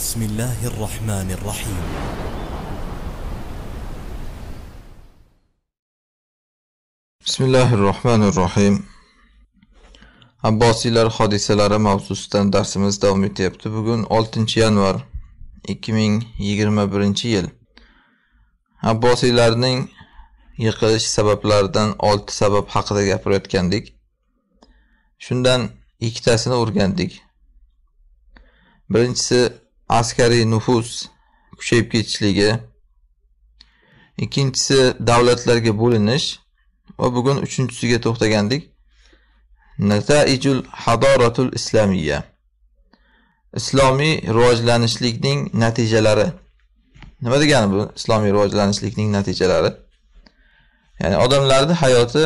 بسم الله الرحمن الرحيم بسم الله الرحمن الرحيم abbosiylar hodisalari mavzusidan darsimiz davom etyapti bugun 6 yanvar 2021 yil abbosiylarning yiqilish sabablaridan 6 sabab haqida gapirayotgandik shundan ikkitasini o'rgandik birinchisi askariy nufus kuchayib ketishligi ikkinchisi davlatlarga bo'linish va bugun uchinchisiga to'xtagandik nataijul hadoratul islomiya islomiy rivojlanishlikning natijalari nima degani bu islomiy rivojlanishlikning natijalari ya'ni odamlarni hayoti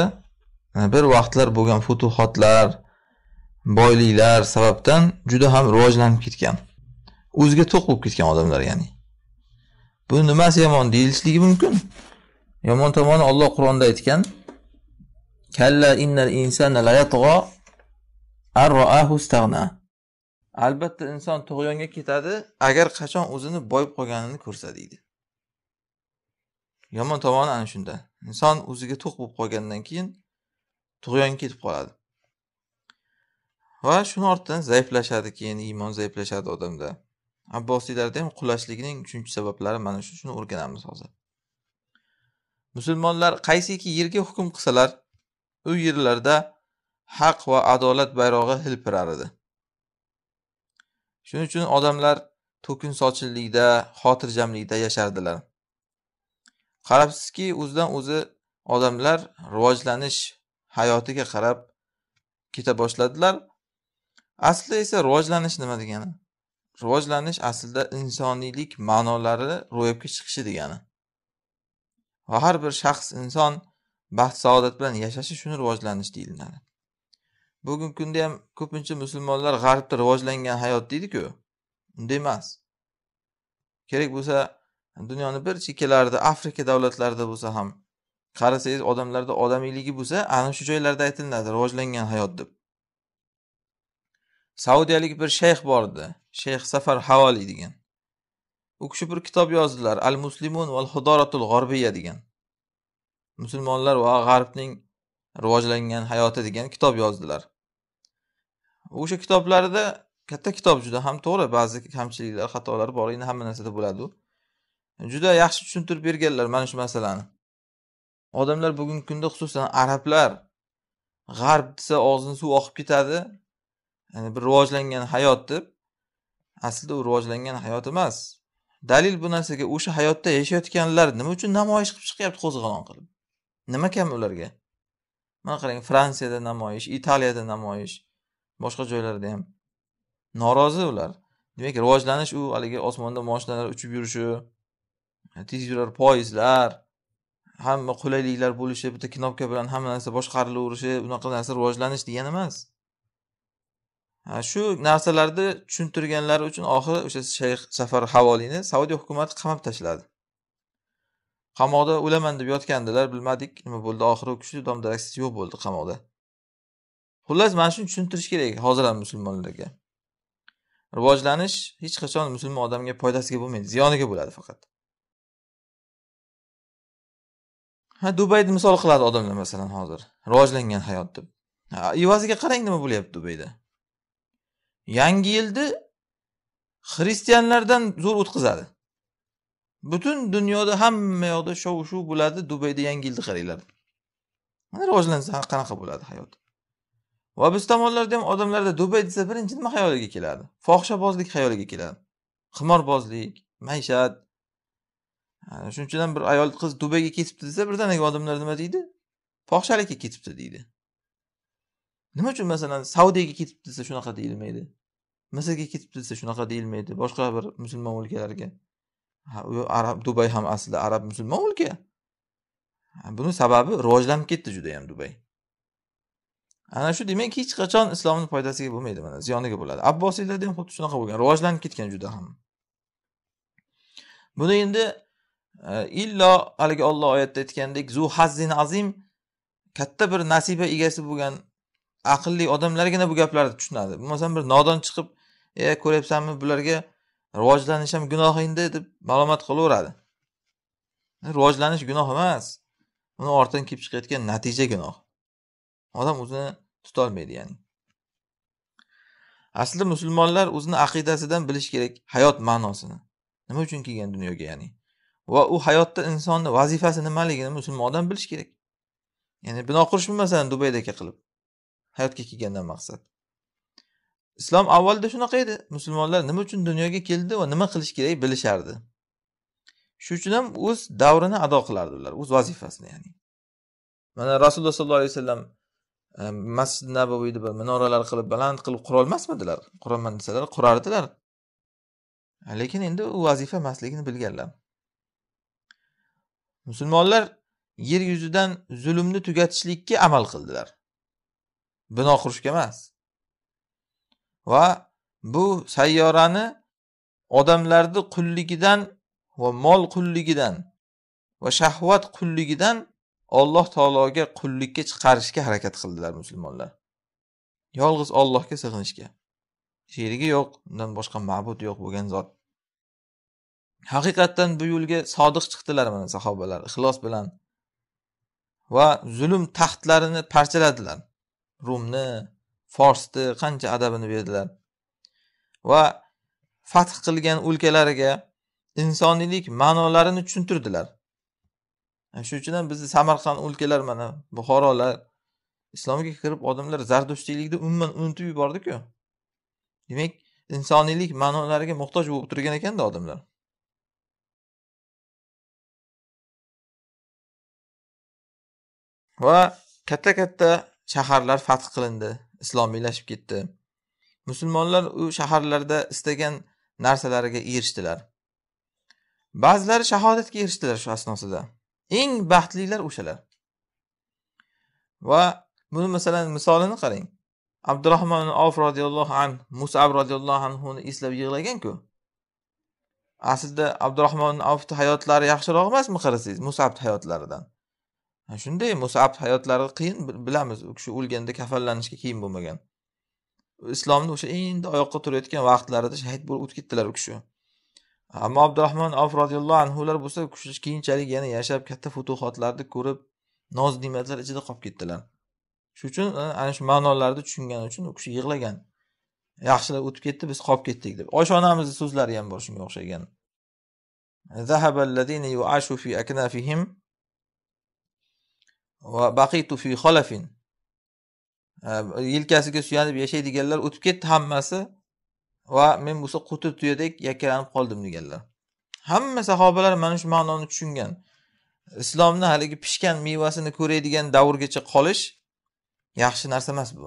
e, bir vaqtlar bo'lgan futuhotlar boyliklar sababdan juda ham rivojlanib ketgan o'ziga to'q bo'lib ketgan odamlar ya'ni bu nimasi yomon deyilishligi mumkin yomon tomoni Alloh Qur'onda aytgan kalla innal insana la yatgha stagna albatta inson tug'yonga ketadi agar qachon o'zini boyib qolganini ko'rsa deydi yomon tomoni ana shunda inson o'ziga to'q bo'lib qolgandan keyin tug'yonga ketib qoladi va shuni ortidan zaiflashadi keyin iymon zaiflashadi odamda abbosiylarda ham qulashlikning uchinchi sabablari mana shu shuni o'rganamiz hozir musulmonlar qaysiki yerga hukm qilsalar u yerlarda haq va adolat bayrog'i hilpirar edi shuning uchun odamlar to'kin sochinlikda xotirjamlikda yashardilar qarabsizki o'zidan o'zi odamlar rivojlanish hayotiga qarab keta boshladilar asli esa rivojlanish nima degani rivojlanish aslida insoniylik ma'nolari ro'yobga chiqishi degani va har bir shaxs inson baxt saodat bilan yashashi shuni rivojlanish deyiladi bugungi kunda ham ko'pincha musulmonlar g'arbda rivojlangan hayot deydiku unday emas kerak bo'lsa dunyoni bir chekkalarida afrika davlatlarida bo'lsa ham qarasangiz odamlarda odamiyligi bo'lsa ana shu joylarda aytilinadi rivojlangan hayot deb saudiyalik bir shayx bor edi shayx safar havoli degan u kishi bir kitob yozdilar al muslimun val hudoratul g'orbiya degan musulmonlar va g'arbning rivojlangan hayoti degan kitob yozdilar o'sha kitoblarida katta kitob juda ham to'g'ri ba'zi kamchiliklar xatolar bor endi hamma narsada bo'ladi u juda yaxshi tushuntirib berganlar mana shu masalani odamlar bugungi kunda xususan arablar g'arb desa og'zini suv oqib ketadi ya'ni bir rivojlangan hayot deb aslida u rivojlangan hayot emas dalil bu narsaga o'sha hayotda yashayotganlar nima uchun namoyish qilib chiqyapti qo'zg'olon qilib nima kam ularga mana qarang fransiyada namoyish italiyada namoyish boshqa joylarda ham norozi ular demak rivojlanish u haligi osmonda moshinalar uchib yurishi tez yurar poyezdlar hamma qulayliklar bo'lishi bitta knopka bilan hamma narsa boshqarilaverishi unaqa narsa rivojlanish degani emas shu narsalarni tushuntirganlari uchun oxiri o'sha shayx safar havoliyni saudiya hukumati qamab tashladi qamoqda o'laman deb yotgandilar bilmadik nima bo'ldi oxiri u kishi dom daraksiz yo'q bo'ldi qamoqda xullas mana shuni tushuntirish kerak hozir ham musulmonlarga rivojlanish hech qachon musulmon odamga foydasiga bo'lmaydi ziyoniga bo'ladi faqat ha dubayni misol qiladi odamlar masalan hozir rivojlangan hayot deb evaziga qarang nima bo'lyapti dubayda yangi yilni xristianlardan zo'r o'tkazadi butun dunyoda hamma yoqda shov shuv bo'ladi dubayda yangi yilni qaranglar rivojlansa qanaqa bo'ladi hayot va biz tomonlarda ham odamlarda dubay desa birinchi nima xayoliga keladi fohishabozlik xayoliga keladi qimorbozlik maishat shuning uchun bir ayol qiz dubayga ketibdi desa birdaniga odamlar nima deydi fohishalikka ketibdi deydi nima uchun masalan saudiyaga ketib desa shunaqa deyilmaydi misrga ketib desa shunaqa deyilmaydi boshqa bir musulmon o'lkalarga arab dubay ham aslida arab musulmon o'lka buni sababi rivojlanib ketdi juda yam dubay ana shu demak hech qachon islomni foydasiga bo'lmaydi mana ziyoniga bo'ladi abbosiylarda ham xuddi shunaqa bo'lgan rivojlanib ketgan juda ham buni endi e, illo haligi olloh oyatda aytgandek zu hazzin azim katta bir nasiba egasi bo'lgan aqlli odamlargina bu gaplarni tushunadi bo'lmasam bir nodon chiqib e ko'ryapsanmi bularga rivojlanish ham gunoh endi deb ma'lumot qilaveradi rivojlanish gunoh emas uni ortidan kelib chiqayotgan natija gunoh odam o'zini tutolmaydi ya'ni aslida musulmonlar o'zini aqidasidan bilish kerak hayot ma'nosini nima uchun kelgan dunyoga ya'ni va u hayotda insonni vazifasi nimaligini musulmon odam bilish kerak ya'ni bino qurish masalan dubaydaka qilib hayotga kelgandan maqsad islom avvalda shunaqa edi musulmonlar nima uchun dunyoga keldi va nima qilish kerak bilishardi shu uchun ham o'z davrini ado qilardi ular o'z vazifasini ya'ni mana rasululloh sollallohu alayhi vasallam e, masjid nabaviyni bir minoralar qilib baland qilib qurolmasmidilar quraman desalar qurardilar lekin endi u vazifa emasligini bilganlar musulmonlar yer yuzidan zulmni tugatishlikka amal qildilar bino qurishga emas va bu sayyorani odamlarni qulligidan va mol qulligidan va shahvat qulligidan alloh taologa qullikka chiqarishga harakat qildilar musulmonlar yolg'iz ollohga sig'inishga sherigi yo'q undan boshqa ma'bud yo'q bo'lgan zot haqiqatdan bu yo'lga sodiq chiqdilar mana sahobalar ixlos bilan va zulm taxtlarini parchaladilar rumni forsni qancha adabini berdilar va fath qilgan o'lkalariga insoniylik ma'nolarini tushuntirdilar shuning uchun ham bizni samarqand o'lkalar mana buxorolar islomga kirib odamlar zardo'shchilikni umuman unutib yubordiku demak insoniylik ma'nolariga muhtoj bo'lib turgan ekanda odamlar va katta katta shaharlar fath qilindi islomiylashib ketdi musulmonlar u shaharlarda istagan narsalariga erishdilar ba'zilari shahodatga erishdilar shu asnosida eng baxtlilar o'shalar va buni masalan misolini qarang abdurahmon of roziyallohu an musab roziyallohu anhuni eslab yig'laganku aslida abdurahmon avni hayotlari yaxshiroq emasmi qarasangiz musabni hayotlaridan shunday musab hayotlari qiyin bilamiz u kishi o'lganda kafanlanishga qiyin bo'lmagan islomni o'sha endi oyoqqa turayotgan vaqtlarida shahid bo'lib o'tib ketdilar u kishi ammo abdurahmon avf roziyallohu anhular bo'lsa keyinchalik yana yashab katta futuhotlarni ko'rib noz ne'matlar ichida qolib ketdilar shuning uchun e, ana shu ma'nolarni tushungani uchun u kishi yig'lagan yaxshilar o'tib ketdi biz qolib ketdik deb oysha onamizni so'zlari ham bor shunga o'xshagan va baqitu fi xolafin yelkasiga suyanib yashaydiganlar o'tib ketdi hammasi va men bo'lsa qutib tuyadek yakkalanib qoldim deganlar hamma sahobalar mana shu ma'noni tushungan islomni haligi pishgan mevasini ko'raydigan davrgacha qolish yaxshi narsa emas bu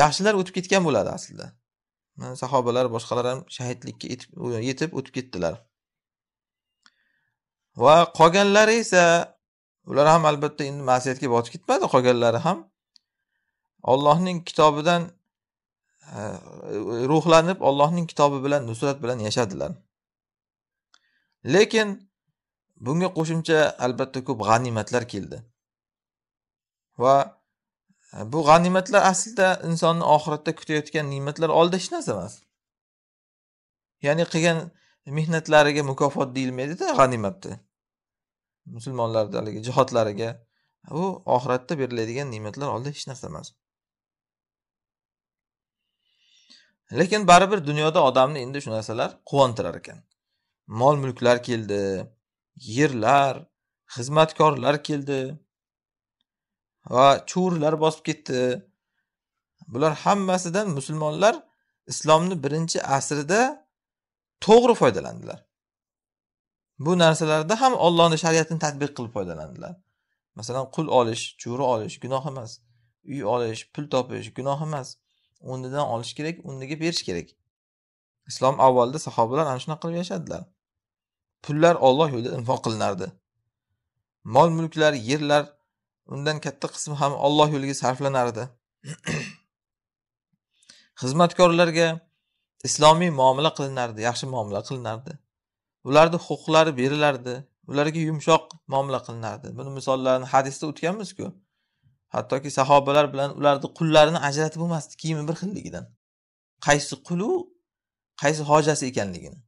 yaxshilar o'tib ketgan bo'ladi aslida mana sahobalar boshqalar ham shahidlikka yetib o'tib ketdilar va qolganlari esa ular ham albatta endi masiyatga botib ketmadi qolganlari ham ollohning kitobidan e, ruhlanib ollohning kitobi bilan nusrat bilan yashadilar lekin bunga qo'shimcha albatta ko'p g'animatlar keldi va e, bu g'animatlar aslida insonni oxiratda kutayotgan ne'matlar hech narsa emas ya'ni qilgan mehnatlariga mukofot deyilmaydida g'animatni musulmonlarni haligi jihodlariga u oxiratda beriladigan ne'matlar oldida hech narsa emas lekin baribir dunyoda odamni endi shu narsalar quvontirar ekan mol mulklar keldi yerlar xizmatkorlar keldi va cho'rlar bosib ketdi bular hammasidan musulmonlar islomni birinchi asrida to'g'ri foydalandilar bu narsalarda ham ollohni shariatini tadbiq qilib foydalandilar masalan qul olish cho'ri olish gunoh emas uy olish pul topish gunoh emas o'rnidan olish kerak o'rniga berish kerak islom avvalida sahobalar ana shunaqa qilib yashadilar pullar olloh yo'lida infoq qilinardi mol mulklar yerlar undan katta qismi ham olloh yo'liga sarflanardi xizmatkorlarga islomiy muomala qilinardi yaxshi muomala qilinardi ularni huquqlari berilardi ularga yumshoq muomala qilinardi buni misollarini hadisda o'tganmizku hattoki sahobalar bilan ularni qullarini ajratib bo'lmasdi kiyimi bir xilligidan qaysi qulu qaysi hojasi ekanligini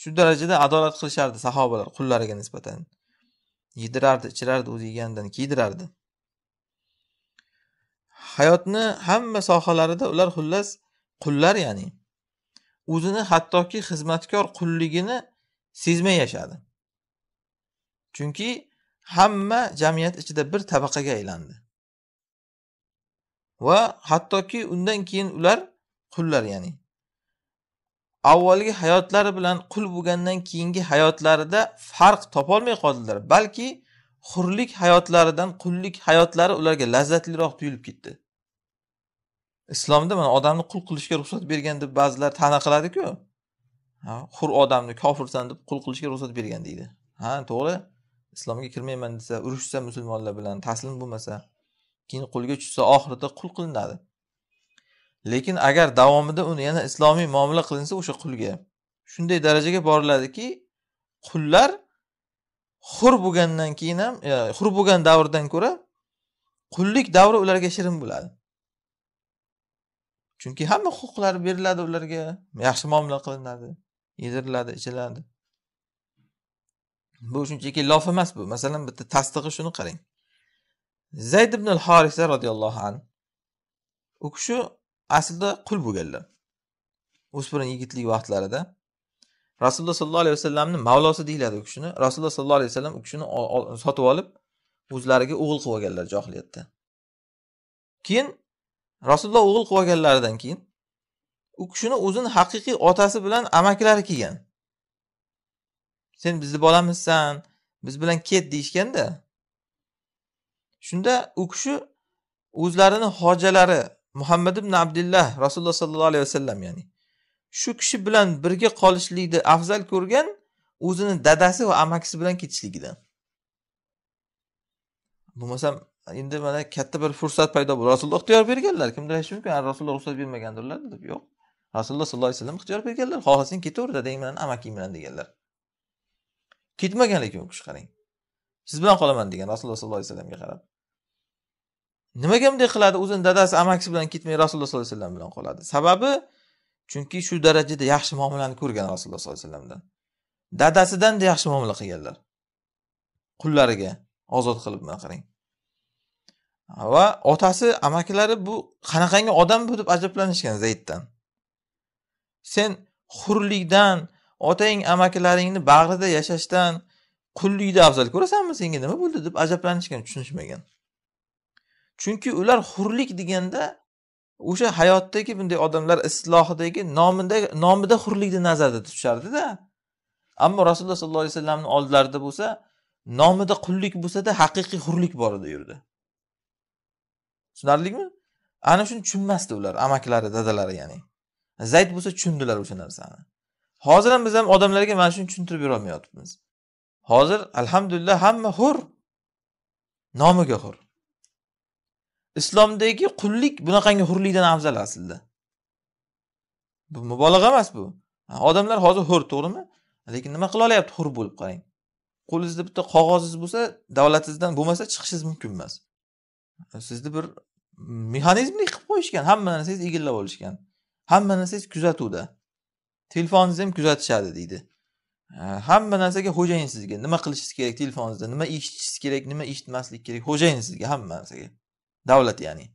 shu darajada adolat qilishardi sahobalar qullariga nisbatan yedirardi ichirardi o'zi yegandan kiydirardi hayotni hamma sohalarida ular xullas qullar ya'ni o'zini hattoki xizmatkor qulligini sezmay yashadi chunki hamma jamiyat ichida bir tabaqaga aylandi va hattoki undan keyin ular qullar ya'ni avvalgi hayotlari bilan qul bo'lgandan keyingi hayotlarida farq topolmay qoldilar balki hurlik hayotlaridan qullik hayotlari ularga lazzatliroq tuyulib ketdi islomda mana odamni qul qilishga ruxsat bergan deb ba'zilar ta'na qiladiku hur odamni kofirsan deb qul qilishga ruxsat bergan deydi ha to'g'ri islomga kirmayman desa urushsa musulmonlar bilan taslim bo'lmasa keyin qo'lga tushsa oxirida qul qilinadi lekin agar davomida uni yana islomiy muomala qilinsa o'sha qulga shunday darajaga boriladiki qullar hur bo'lgandan keyin ham e, hur bo'lgan davrdan ko'ra qullik davri ularga shirin bo'ladi chunki hamma huquqlar beriladi ularga yaxshi muomala qilinadi yediriladi ichiladi bu shunchaki lof emas bu masalan bitta tasdig'i shuni qarang zayd ibn al horisa roziyallohu anhu u kishi aslida qul bo'lganlar o'spirin yigitlik vaqtlarida rasululloh sollallohu alayhi vasallamni mavlosi deyiladi u kishini rasululloh sollallohu alayhi vasallam u kishini sotib olib o'zlariga o'g'il qilib olganlar johiliyatda keyin rasululloh o'g'il qilib olganlaridan keyin u kishini o'zini haqiqiy otasi bilan amakilari kelgan sen bizni bolamizsan biz bilan ket deyishganda shunda u kishi o'zlarini hojalari muhammad ibn abdullah rasululloh sollallohu alayhi vasallam ya'ni shu kishi bilan birga qolishlikni afzal ko'rgan o'zini dadasi va amakisi bilan ketishligidan bo'lmasam endi mana katta bir fursat paydo bo'ldi rasululloh ixtiyor berganlar kimdir aytishi mumkin rasululloh ruxsat bermagandirlar deb yo'q rasululloh sollallohu alayhi vasallam ixtiyor berganlar xohlasang ketaver dadang bilan amaking bilan deganlar ketmagan u kishi qarang siz bilan qolaman degan rasululloh sollallohu alayhi vasallamga qarab nimaga bunday qiladi o'zini dadasi amakisi bilan ketmay rasululloh sollallohu alayhi vasallam bilan qoladi sababi chunki shu darajada yaxshi muomalani ko'rgan rasululloh sollallohu alayhi vasallamdan dadasidanda yaxshi muomala qilganlar qullariga ozod qilib mana qarang va otasi amakilari bu qanaqangi odam bu deb ajablanishgan zayddan sen hurlikdan otang amakilaringni bag'rida yashashdan qullikni afzal ko'rasanmi senga nima bo'ldi deb ajablanishgan tushunishmagan chunki ular hurlik deganda o'sha hayotdagi bunday odamlar islohidagi nomida nomida hurlikni nazarda tutishardida ammo rasululloh sollallohu alayhi vasallamni oldilarida bo'lsa nomida qullik bo'lsada haqiqiy hurlik bor edi u yerda tushunarlimi ana shuni tushunmasdi ular amakilari dadalari ya'ni zayd bo'lsa tushundilar o'sha narsani hozir ham biz ham odamlarga mana shuni tushuntirib berolmayotibmiz hozir alhamdulillah hamma hur nomiga hur islomdagi qullik bunaqangi hurlikdan afzal aslida bu mubolag'a emas bu odamlar hozir hur to'g'rimi lekin nima qila olyapti hur bo'lib qarang qo'lingizda bitta qog'ozingiz bo'lsa davlatingizdan bo'lmasa chiqishingiz mumkin emas sizni bir mexanizmni qilib qo'yishgan hamma narsangiz egallab olishgan hamma narsangiz kuzatuvda telefoningizni ham kuzatishadi deydi hamma narsaga xo'jayin sizga nima qilishingiz kerak telefoningizda nima eshitishingiz kerak nima eshitmaslik kerak xo'jayin sizga hamma narsaga davlat ya'ni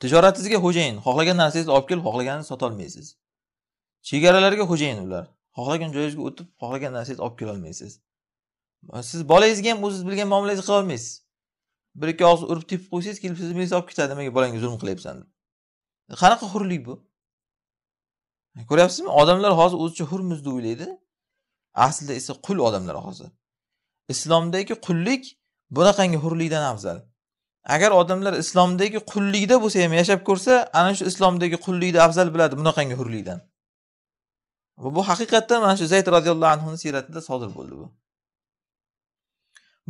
tijoratingizga xo'jayin xohlagan narsangizni olib kelib xohlaganini sotolmaysiz chegaralarga xo'jayin ular xohlagan joyingizga o'tib xohlagan narsangizni olib kelolmaysiz siz bolangizga ham o'zingiz bilgan muomalangizni qilolmaysiz bir ikki og'iz urib tepib qo'ysangiz kelib sizni menga olib ketadi nimaga bolangga zulm qilyapsan deb qanaqa hurlik bu ko'ryapsizmi odamlar hozir o'zicha hurmiz deb o'ylaydi aslida esa qul odamlar hozir islomdagi qullik bunaqangi hurlikdan afzal agar odamlar islomdagi qullikda bo'lsa ham yashab ko'rsa ana shu islomdagi qullikni afzal biladi bunaqangi hurlikdan va bu haqiqatdan mana shu zayd roziyallohu anhuni siyratida sodir bo'ldi bu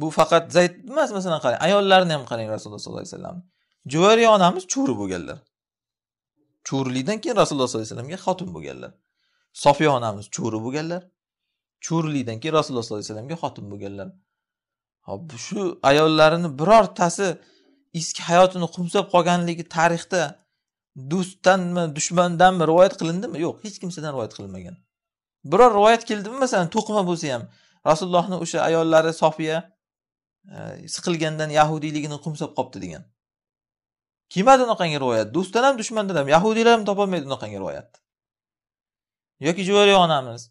bu faqat zayd emas masalan qarang ayollarni ham qarang rasululloh sollallohu alayhi vasallam juvariya onamiz cho'ri bo'lganlar cho'rlikdan keyin rasululloh sollallohu alayhi vasallamga xotin bo'lganlar sofiya onamiz cho'ri bo'lganlar cho'rlikdan keyin rasululloh sollallohu alayhi vasallamga xotin bo'lganlar hop shu ayollarini birortasi eski hayotini qumsab qolganligi tarixda do'stdanmi dushmandanmi rivoyat qilindimi yo'q hech kimsadan rivoyat qilinmagan biror rivoyat keldimi masalan to'qima bo'lsa ham rasulullohni o'sha ayollari sofiya Э, siqilgandan yahudiyligini qo'msab qolibdi degan kelmadi unaqangi rivoyat do'stdan ham dushmandan ham yahudiylar ham topolmaydi unaqangi rivoyatni yoki juvariy onamiz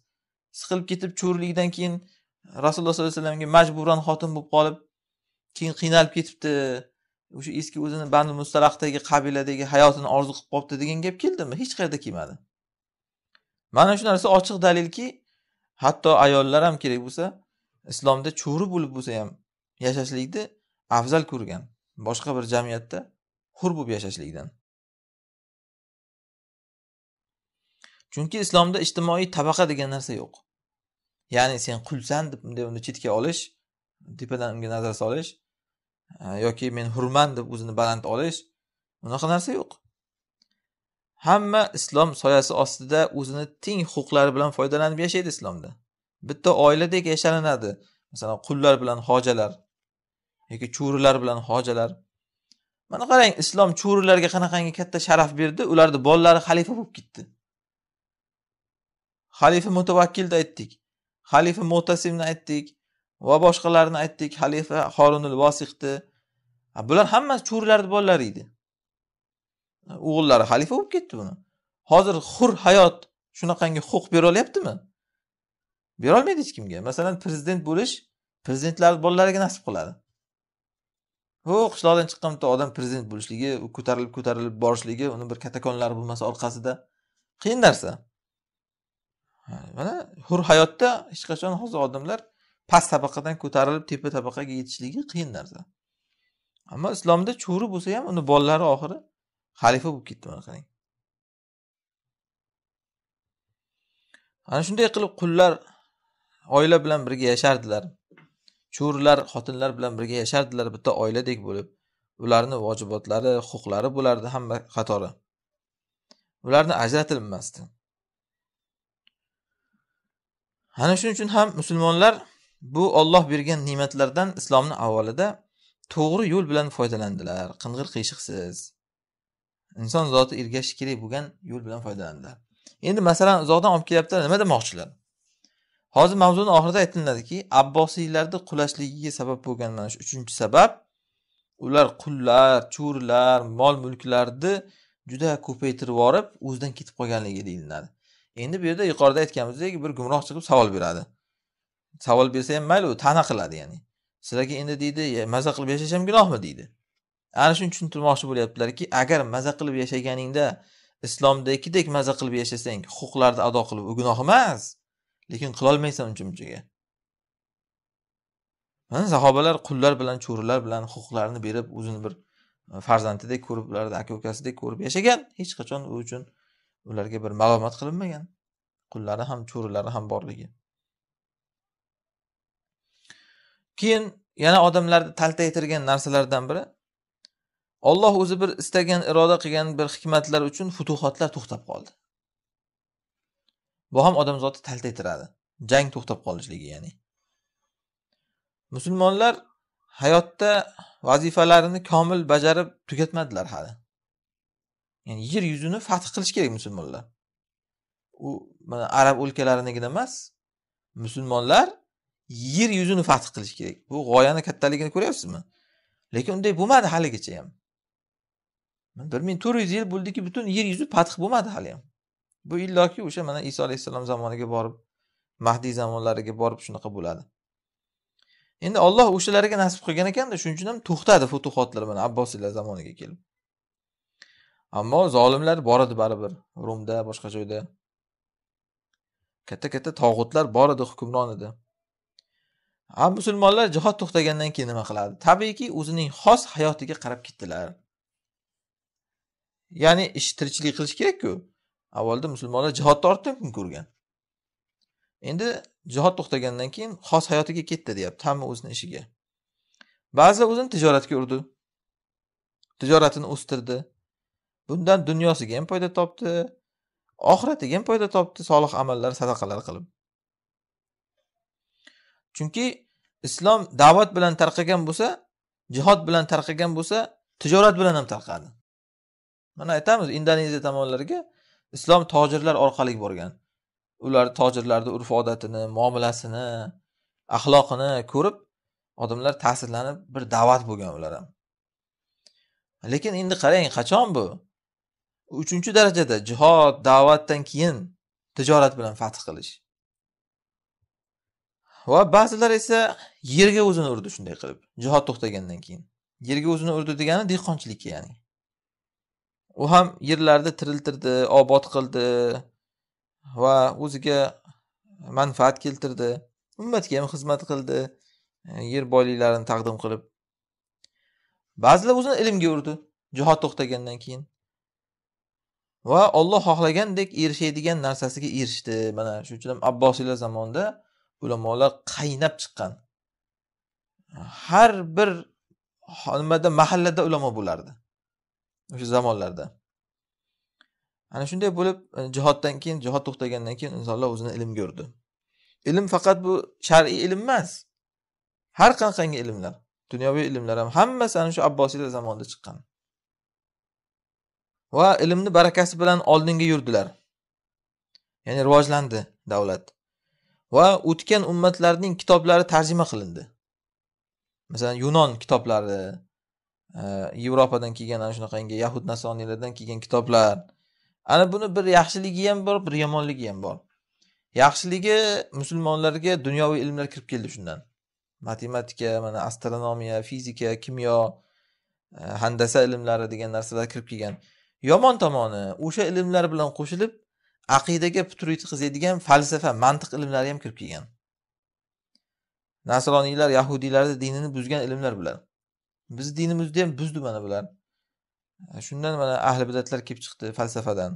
siqilib ketib cho'rlikdan keyin rasululloh sollallohu alayhi vasallamga majburan xotin bo'lib qolib keyin qiynalib ketibdi o'sha eski o'zini banu mustaraqdagi qabiladagi hayotini orzu qilib qolibdi degan gap keldimi hech qayerda kelmadi mana shu narsa ochiq dalilki hatto ayollar ham kerak bo'lsa islomda cho'ri bo'lib bo'lsa ham yashashlikni afzal ko'rgan boshqa bir jamiyatda hur bo'lib yashashlikdan chunki islomda ijtimoiy tabaqa degan narsa yo'q ya'ni sen qulsan deb bunday uni chetga olish tepadan unga nazar solish e, yoki men hurman deb o'zini baland olish unaqa narsa yo'q hamma islom soyasi ostida o'zini teng huquqlari bilan foydalanib yashaydi islomda bitta oiladek yashalinadi masalan qullar bilan hojalar yoki cho'rilar bilan hojalar mana qarang islom cho'rilarga qanaqangi katta sharaf berdi ularni bolalari xalifa bo'lib ketdi xalifa mutavakkilni aytdik xalifa mutasimni aytdik va boshqalarni aytdik xalifa horunul vosiqni bular hammasi cho'rilarni bolalari edi o'g'illari xalifa bo'lib ketdi buni hozir hur hayot shunaqangi huquq berolyaptimi berolmaydi hech kimga masalan prezident bo'lish prezidentlarni bolalariga nasib qiladi ho qishloqdan chiqqan bitta odam prezident bo'lishligi u ko'tarilib ko'tarilib borishligi uni bir katakonlari bo'lmasa orqasida qiyin narsa mana hur hayotda hech qachon hozir odamlar past tabaqadan ko'tarilib tepa tabaqaga yetishligi qiyin narsa ammo islomda cho'ri bo'lsa ham uni bolalari oxiri xalifa bo'lib ketdi mana qarang ana shunday qilib qullar oila bilan birga yashardilar cho'rilar xotinlar bilan birga yashardilar bitta oiladek bo'lib ularni vojibotlari huquqlari bo'lardi hamma qatori ularni ajratilmasdi ana shuning uchun ham musulmonlar bu olloh bergan ne'matlardan islomni avvalida to'g'ri yo'l bilan foydalandilar qing'ir qiyshiqsiz inson zoti ergashishi kerak bo'lgan yo'l bilan foydalandilar endi masalan uzoqdan olib kelyaptilar nima demoqchilar hozir mavzuni oxirida aytiladiki abbosiylarni qulashligiga sabab bo'lgan mana shu uchinchi sabab ular qullar cho'rilar mol mulklarni juda ko'paytirib yuborib o'zidan ketib qolganligi deyiladi endi bu yerda yuqorida aytganimizdek bir gumroh chiqib savol beradi savol bersa ham mayli u ta'na qiladi ya'ni sizlarga endi deydi maza qilib yashash ham gunohmi deydi ana shuni tushuntirmoqchi bo'lyaptilarki agar maza qilib yashaganingda islomdagidek maza qilib yashasang huquqlarni ado qilib u gunoh emas lekin qilolmaysan uncha munchaga mana sahobalar qullar bilan cho'rilar bilan huquqlarini berib o'zini bir e, farzandidek ko'rib ularni aka ukasidek ko'rib yashagan hech qachon u uchun ularga bir malomat qilinmagan qullari ham cho'rilari ham borligi keyin yana odamlarni taltaytirgan narsalardan biri olloh o'zi bir istagan iroda qilgan bir hikmatlar uchun futuhotlar to'xtab qoldi bu ham odamzodni taltaytiradi jang to'xtab qolishligi ya'ni musulmonlar hayotda vazifalarini komil bajarib tugatmadilar hali ya'ni yer yuzini fath qilish kerak musulmonlar u mana arab o'lkalarinigina emas musulmonlar yer yuzini fath qilish kerak bu g'oyani kattaligini ko'ryapsizmi lekin unday bo'lmadi haligacha ham bir ming to'rt yuz yil bo'ldiki butun yer yuzi fath bo'lmadi hali ham bu illoki o'sha mana iso alayhissalom zamoniga borib mahdiy zamonlariga borib shunaqa bo'ladi endi olloh o'shalarga nasib qilgan ekanda shuning uchun ham to'xtadi futuhotlar mana abbosiylar zamoniga kelib ammo zolimlar bor edi baribir rumda boshqa joyda katta katta tog'utlar bor edi hukmron edi a musulmonlar jihod to'xtagandan keyin nima qiladi tabiiyki o'zining xos hayotiga qarab ketdilar ya'ni ish tirikchilik qilish kerakku avvalda musulmonlar jihod ortidan kun ko'rgan endi jihod to'xtagandan keyin xos hayotiga ketdi deyapti hamma o'zini ishiga ba'zilar o'zini tijoratga urdi tijoratini o'stirdi bundan dunyosiga ham foyda topdi oxiratiga ham foyda topdi solih amallar sadaqalar qilib chunki islom da'vat bilan tarqagan bo'lsa jihod bilan tarqagan bo'lsa tijorat bilan ham tarqadi mana aytamiz indoneziya tomonlariga islom tojirlar orqali borgan ular tojirlarni urf odatini muomalasini axloqini ko'rib odamlar ta'sirlanib bir da'vat bo'lgan ular ham lekin endi qarang qachon bu uchinchi darajada jihod da'vatdan keyin tijorat bilan fath qilish va ba'zilar esa yerga o'zini urdi shunday qilib jihod to'xtagandan keyin yerga o'zini urdi degani dehqonchilikka ya'ni u ham yerlarni tiriltirdi obod qildi va o'ziga manfaat keltirdi ummatga ham xizmat qildi e, yer boyliklarini taqdim qilib ba'zilar o'zini ilmga urdi jihod to'xtagandan keyin va olloh xohlagandek erishadigan narsasiga erishdi mana shuning uchun ham abbosiylar zamonida ulamolar qaynab chiqqan har bir nimada mahallada ulamo bo'lardi o'sha zamonlarda ana shunday bo'lib e, jihoddan keyin jihod to'xtagandan keyin insonlar o'zini ilmga urdi ilm faqat bu shar'iy ilm emas har qanaqangi ilmlar dunyoviy ilmlar ham hammasi ana shu abbosiylar zamonida chiqqan va ilmni barakasi bilan oldinga yurdilar ya'ni rivojlandi davlat va o'tgan ummatlarning kitoblari tarjima qilindi masalan yunon kitoblari yevropadan kelgan ana shunaqangi yahud nasoniylardan kelgan kitoblar ana buni bir yaxshiligi ham bor bir yomonligi ham bor yaxshiligi musulmonlarga dunyoviy ilmlar kirib keldi shundan matematika mana astronomiya fizika kimyo e, handasa ilmlari degan narsalar kirib kelgan yomon tomoni o'sha ilmlar bilan qo'shilib aqidaga putur yetkazadigan falsafa mantiq ilmlari ham kirib kelgan nasroniylar yahudiylarni dinini buzgan ilmlar bilan bizni dinimizni ham buzdi mana bular shundan mana ahli bidatlar kelib chiqdi falsafadan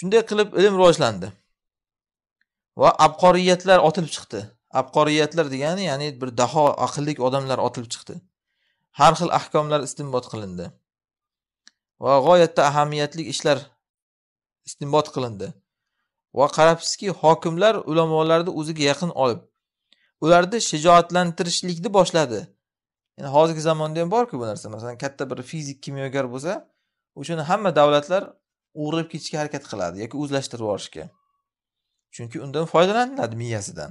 shunday qilib ilm rivojlandi va abqoriyatlar otilib chiqdi abqoriyatlar degani ya'ni bir daho aqlli odamlar otilib chiqdi har xil ahkomlar istinbot qilindi va g'oyatda ahamiyatli ishlar istinbot qilindi va qarabsizki hokimlar ulamolarni o'ziga yaqin olib ularni shijoatlantirishlikni boshladi yani hozirgi zamonda ham borku bu narsa masalan katta bir fizik kimyogar bo'lsa o'shani hamma davlatlar o'g'irlab ketishga harakat qiladi yoki o'zlashtirib yuborishga chunki undan foydalaniladi miyasidan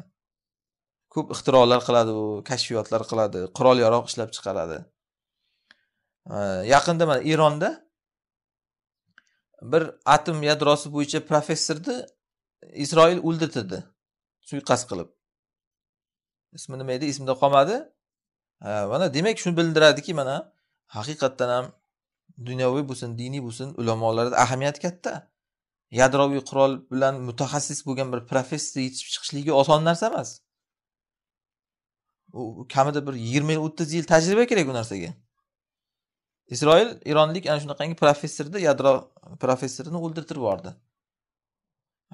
ko'p ixtirolar qiladi u kashfiyotlar qiladi qurol yarog' ishlab chiqaradi yaqinda mana eronda bir atom yadrosi bo'yicha professorni isroil o'ldirtirdi suiqasd qilib ismi nima edi esimda qolmadi mana demak shuni bildiradiki mana haqiqatdan ham dunyoviy bo'lsin diniy bo'lsin ulamolarda ahamiyati katta yadroviy qurol bilan mutaxassis bo'lgan bir professor yetishib chiqishligi oson narsa emas u kamida bir yigirma yil o'ttiz yil tajriba kerak u narsaga isroil eronlik ana shunaqangi professorni yadro professorini o'ldirtirib yubordi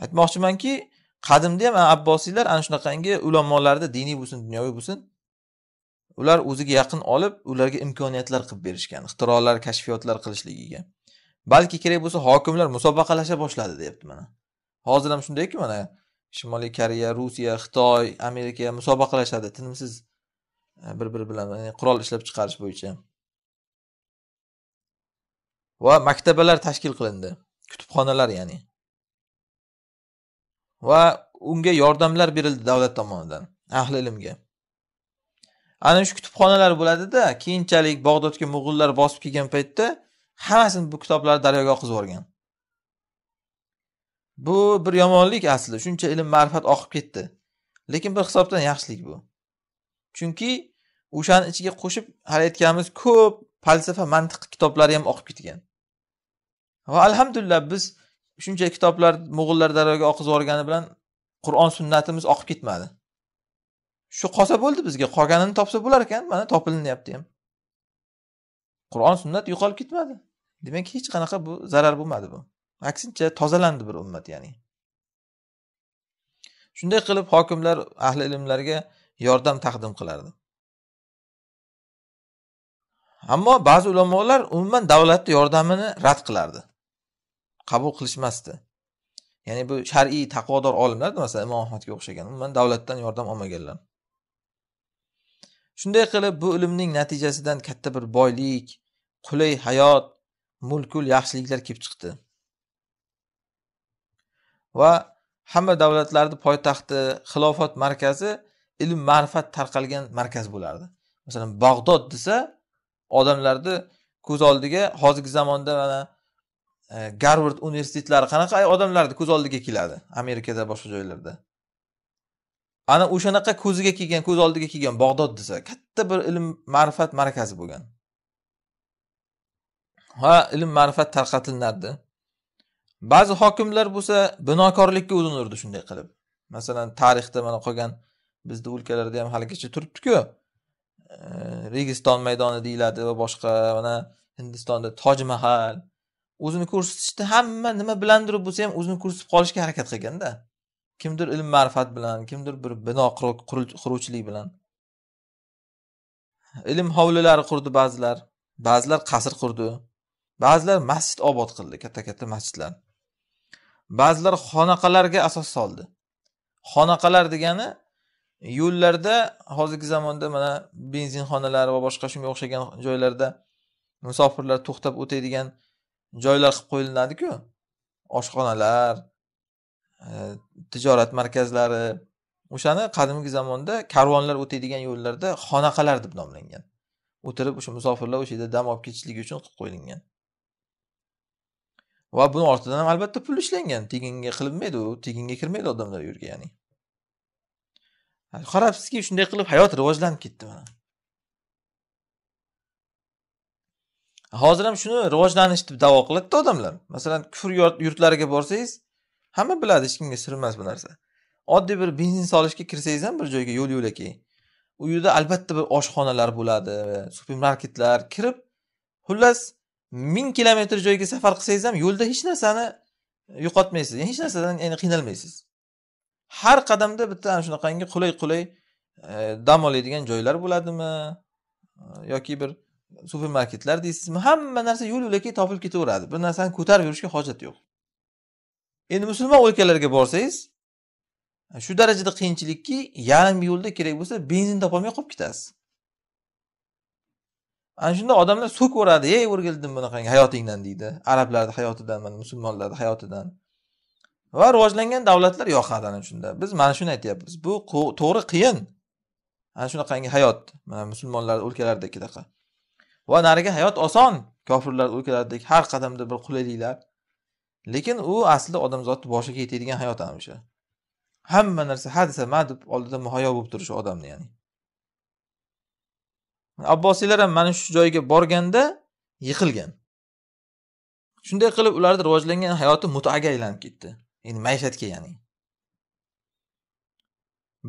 aytmoqchimanki qadimda ham abbosiylar ana shunaqangi ulamolarni diniy bo'lsin dunyoviy bo'lsin ular o'ziga yaqin olib ularga imkoniyatlar qilib berishgan ixtirolar kashfiyotlar qilishligiga balki kerak bo'lsa hokimlar musobaqalasha boshladi deyapti mana hozir ham shundayku mana shimoliy koreya rusiya xitoy amerika musobaqalashadi tinimsiz e, bir biri bilan qurol ishlab chiqarish bo'yicha va maktabalar tashkil qilindi kutubxonalar ya'ni va unga yordamlar berildi davlat tomonidan ahli ilmga ana shu kutubxonalar bo'ladida keyinchalik bag'dodga mo'g'ullar bosib kelgan paytda hammasini bu kitoblarni daryoga oqizib yuborgan bu bir yomonlik asli shuncha ilm ma'rifat oqib ketdi lekin bir hisobdan yaxshilik bu chunki o'shani ichiga qo'shib hali aytganimiz ko'p falsafa mantiq kitoblari ham oqib ketgan va alhamdulillah biz shuncha kitoblar mo'g'ullar daryoga oqizib yuborgani bilan qur'on sunnatimiz oqib ketmadi shu qolsa bo'ldi bizga qolganini topsa bo'lar ekan mana topilinyapti ham qur'on sunnat yo'qolib ketmadi demak hech qanaqa bu zarar bo'lmadi bu aksincha tozalandi bir ummat ya'ni shunday qilib hokimlar ahli ilmlarga yordam taqdim qilardi ammo ba'zi ulamolar umuman davlatni yordamini rad qilardi qabul qilishmasdi ya'ni bu shar'iy taqvodor olimlar masalan imom ahmadga o'xshagan umuman davlatdan yordam olmaganlar shunday qilib bu ilmning natijasidan katta bir boylik qulay hayot mulkul yaxshiliklar kelib chiqdi va hamma davlatlarni poytaxti xilofat markazi ilm ma'rifat tarqalgan markaz bo'lardi masalan bag'dod desa odamlarni ko'z oldiga hozirgi zamonda mana E, garvard universitetlari qanaqa odamlarni ko'z oldiga keladi amerikada boshqa joylarda ana o'shanaqa ko'ziga kelgan ko'z oldiga kelgan bag'dod desa katta bir ilm ma'rifat markazi bo'lgan ha ilm ma'rifat tarqatilinardi ba'zi hokimlar bo'lsa binokorlikka o'zini urdi shunday qilib masalan tarixda mana qolgan bizni o'lkalarda ham haligacha turibdiku e, registon maydoni deyiladi va boshqa mana hindistonda toj mahal o'zini ko'rsatishda hamma nima bilandir bo'lsa ham o'zini ko'rsatib qolishga harakat qilganda kimdir ilm ma'rifat bilan kimdir bir bino quruvchilik bilan ilm hovlilari qurdi ba'zilar ba'zilar qasr qurdi ba'zilar masjid obod qildi katta katta masjidlar ba'zilar xonaqalarga asos soldi xonaqalar degani yo'llarda hozirgi zamonda mana benzinxonalar va boshqa shunga o'xshagan joylarda musofirlar to'xtab o'taydigan joylar qilib qo'yilinadiku oshxonalar e, tijorat markazlari o'shani qadimgi zamonda karvonlar o'taydigan yo'llarda xonaqalar deb nomlangan o'tirib o'sha musofirlar o'sha yerda dam olib ketishligi uchun qilib qo'yilgan va buni ortidan ham albatta pul ishlangan teginga qilinmaydi u teginga kirmaydi odamlar u yerga ya'ni qarabsizki shunday qilib hayot rivojlanib ketdi mana hozir ham shuni rivojlanish deb davo qiladida odamlar masalan kufr yurtlariga borsangiz hamma biladi hech kimga sir emas bu narsa oddiy bir benzin solishga kirsangiz ham bir joyga yo'l yo'lakay u yerda albatta bir oshxonalar bo'ladi supermarketlar kirib xullas ming kilometr joyga safar qilsangiz ham yo'lda hech narsani yo'qotmaysiz hech narsadan ya'ni qiynalmaysiz har qadamda bitta ana shunaqangi qulay qulay e, dam oladigan joylar bo'ladimi e, yoki bir supermarketlar deysizmi hamma narsa yo'l yo'lakay topilib ketaveradi bir narsani ko'tarib yurishga hojat yo'q endi musulmon o'lkalarga borsangiz shu darajada qiyinchilikki yarim yo'lda kerak bo'lsa benzin topolmay qolib ketasiz ana shunda odamlar so'kaveradi ey o'rgildim bunaqangi hayotingdan deydi arablarni hayotidan mana musulmonlarni hayotidan va rivojlangan davlatlar yoqadi ana shunda biz mana shuni aytyapmiz bu to'g'ri qiyin ana shunaqangi hayot mana musulmonlar o'lkalaridagi va narigi hayot oson kofirlar o'lkalardek har qadamda bir qulayliklar lekin u aslida odamzodni boshiga yetadigan hayot ana o'sha hamma narsa desa ma deb oldida muhayyo bo'lib turishi odamni ya'ni abbosiylar ham mana shu joyga borganda yiqilgan shunday qilib ularni rivojlangan hayoti mutaga aylanib ketdi endi maishatga ya'ni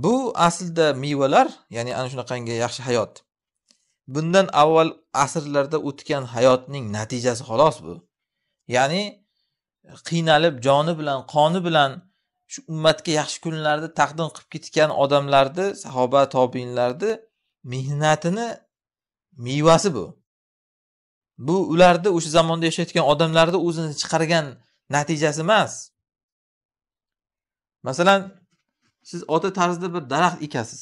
bu aslida mevalar ya'ni ana shunaqangi yaxshi hayot bundan avval asrlarda o'tgan hayotning natijasi xolos bu ya'ni qiynalib joni bilan qoni bilan shu ummatga yaxshi kunlarni taqdim qilib ketgan odamlarni sahoba tobiinlarni mehnatini mevasi bu bu ularni o'sha zamonda yashayotgan odamlarni o'zini chiqargan natijasi emas masalan siz ota tarzida bir daraxt ekasiz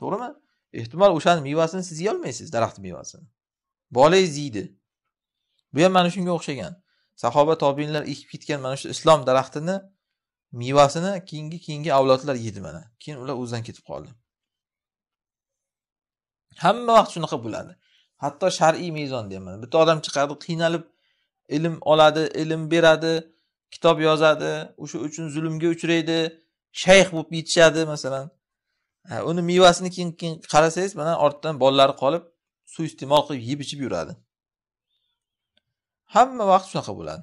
to'g'rimi ehtimol o'shani mevasini siz yeyolmaysiz daraxt mevasini bolangiz yeydi bu ham mana shunga o'xshagan sahoba tobinlar ekib ketgan mana shu islom daraxtini mevasini keyingi keyingi avlodlar yedi mana keyin ular o'zidan ketib qoldi hamma vaqt shunaqa bo'ladi hatto shar'iy mezon deyman bitta odam chiqadi qiynalib ilm oladi ilm beradi kitob yozadi o'sha uchun zulmga uchraydi shayx bo'lib yetishadi masalan uni mevasini keyin keyin qarasangiz mana ortdan bolalari qolib suiiste'mol qilib yeb ichib yuradi hamma vaqt shunaqa bo'ladi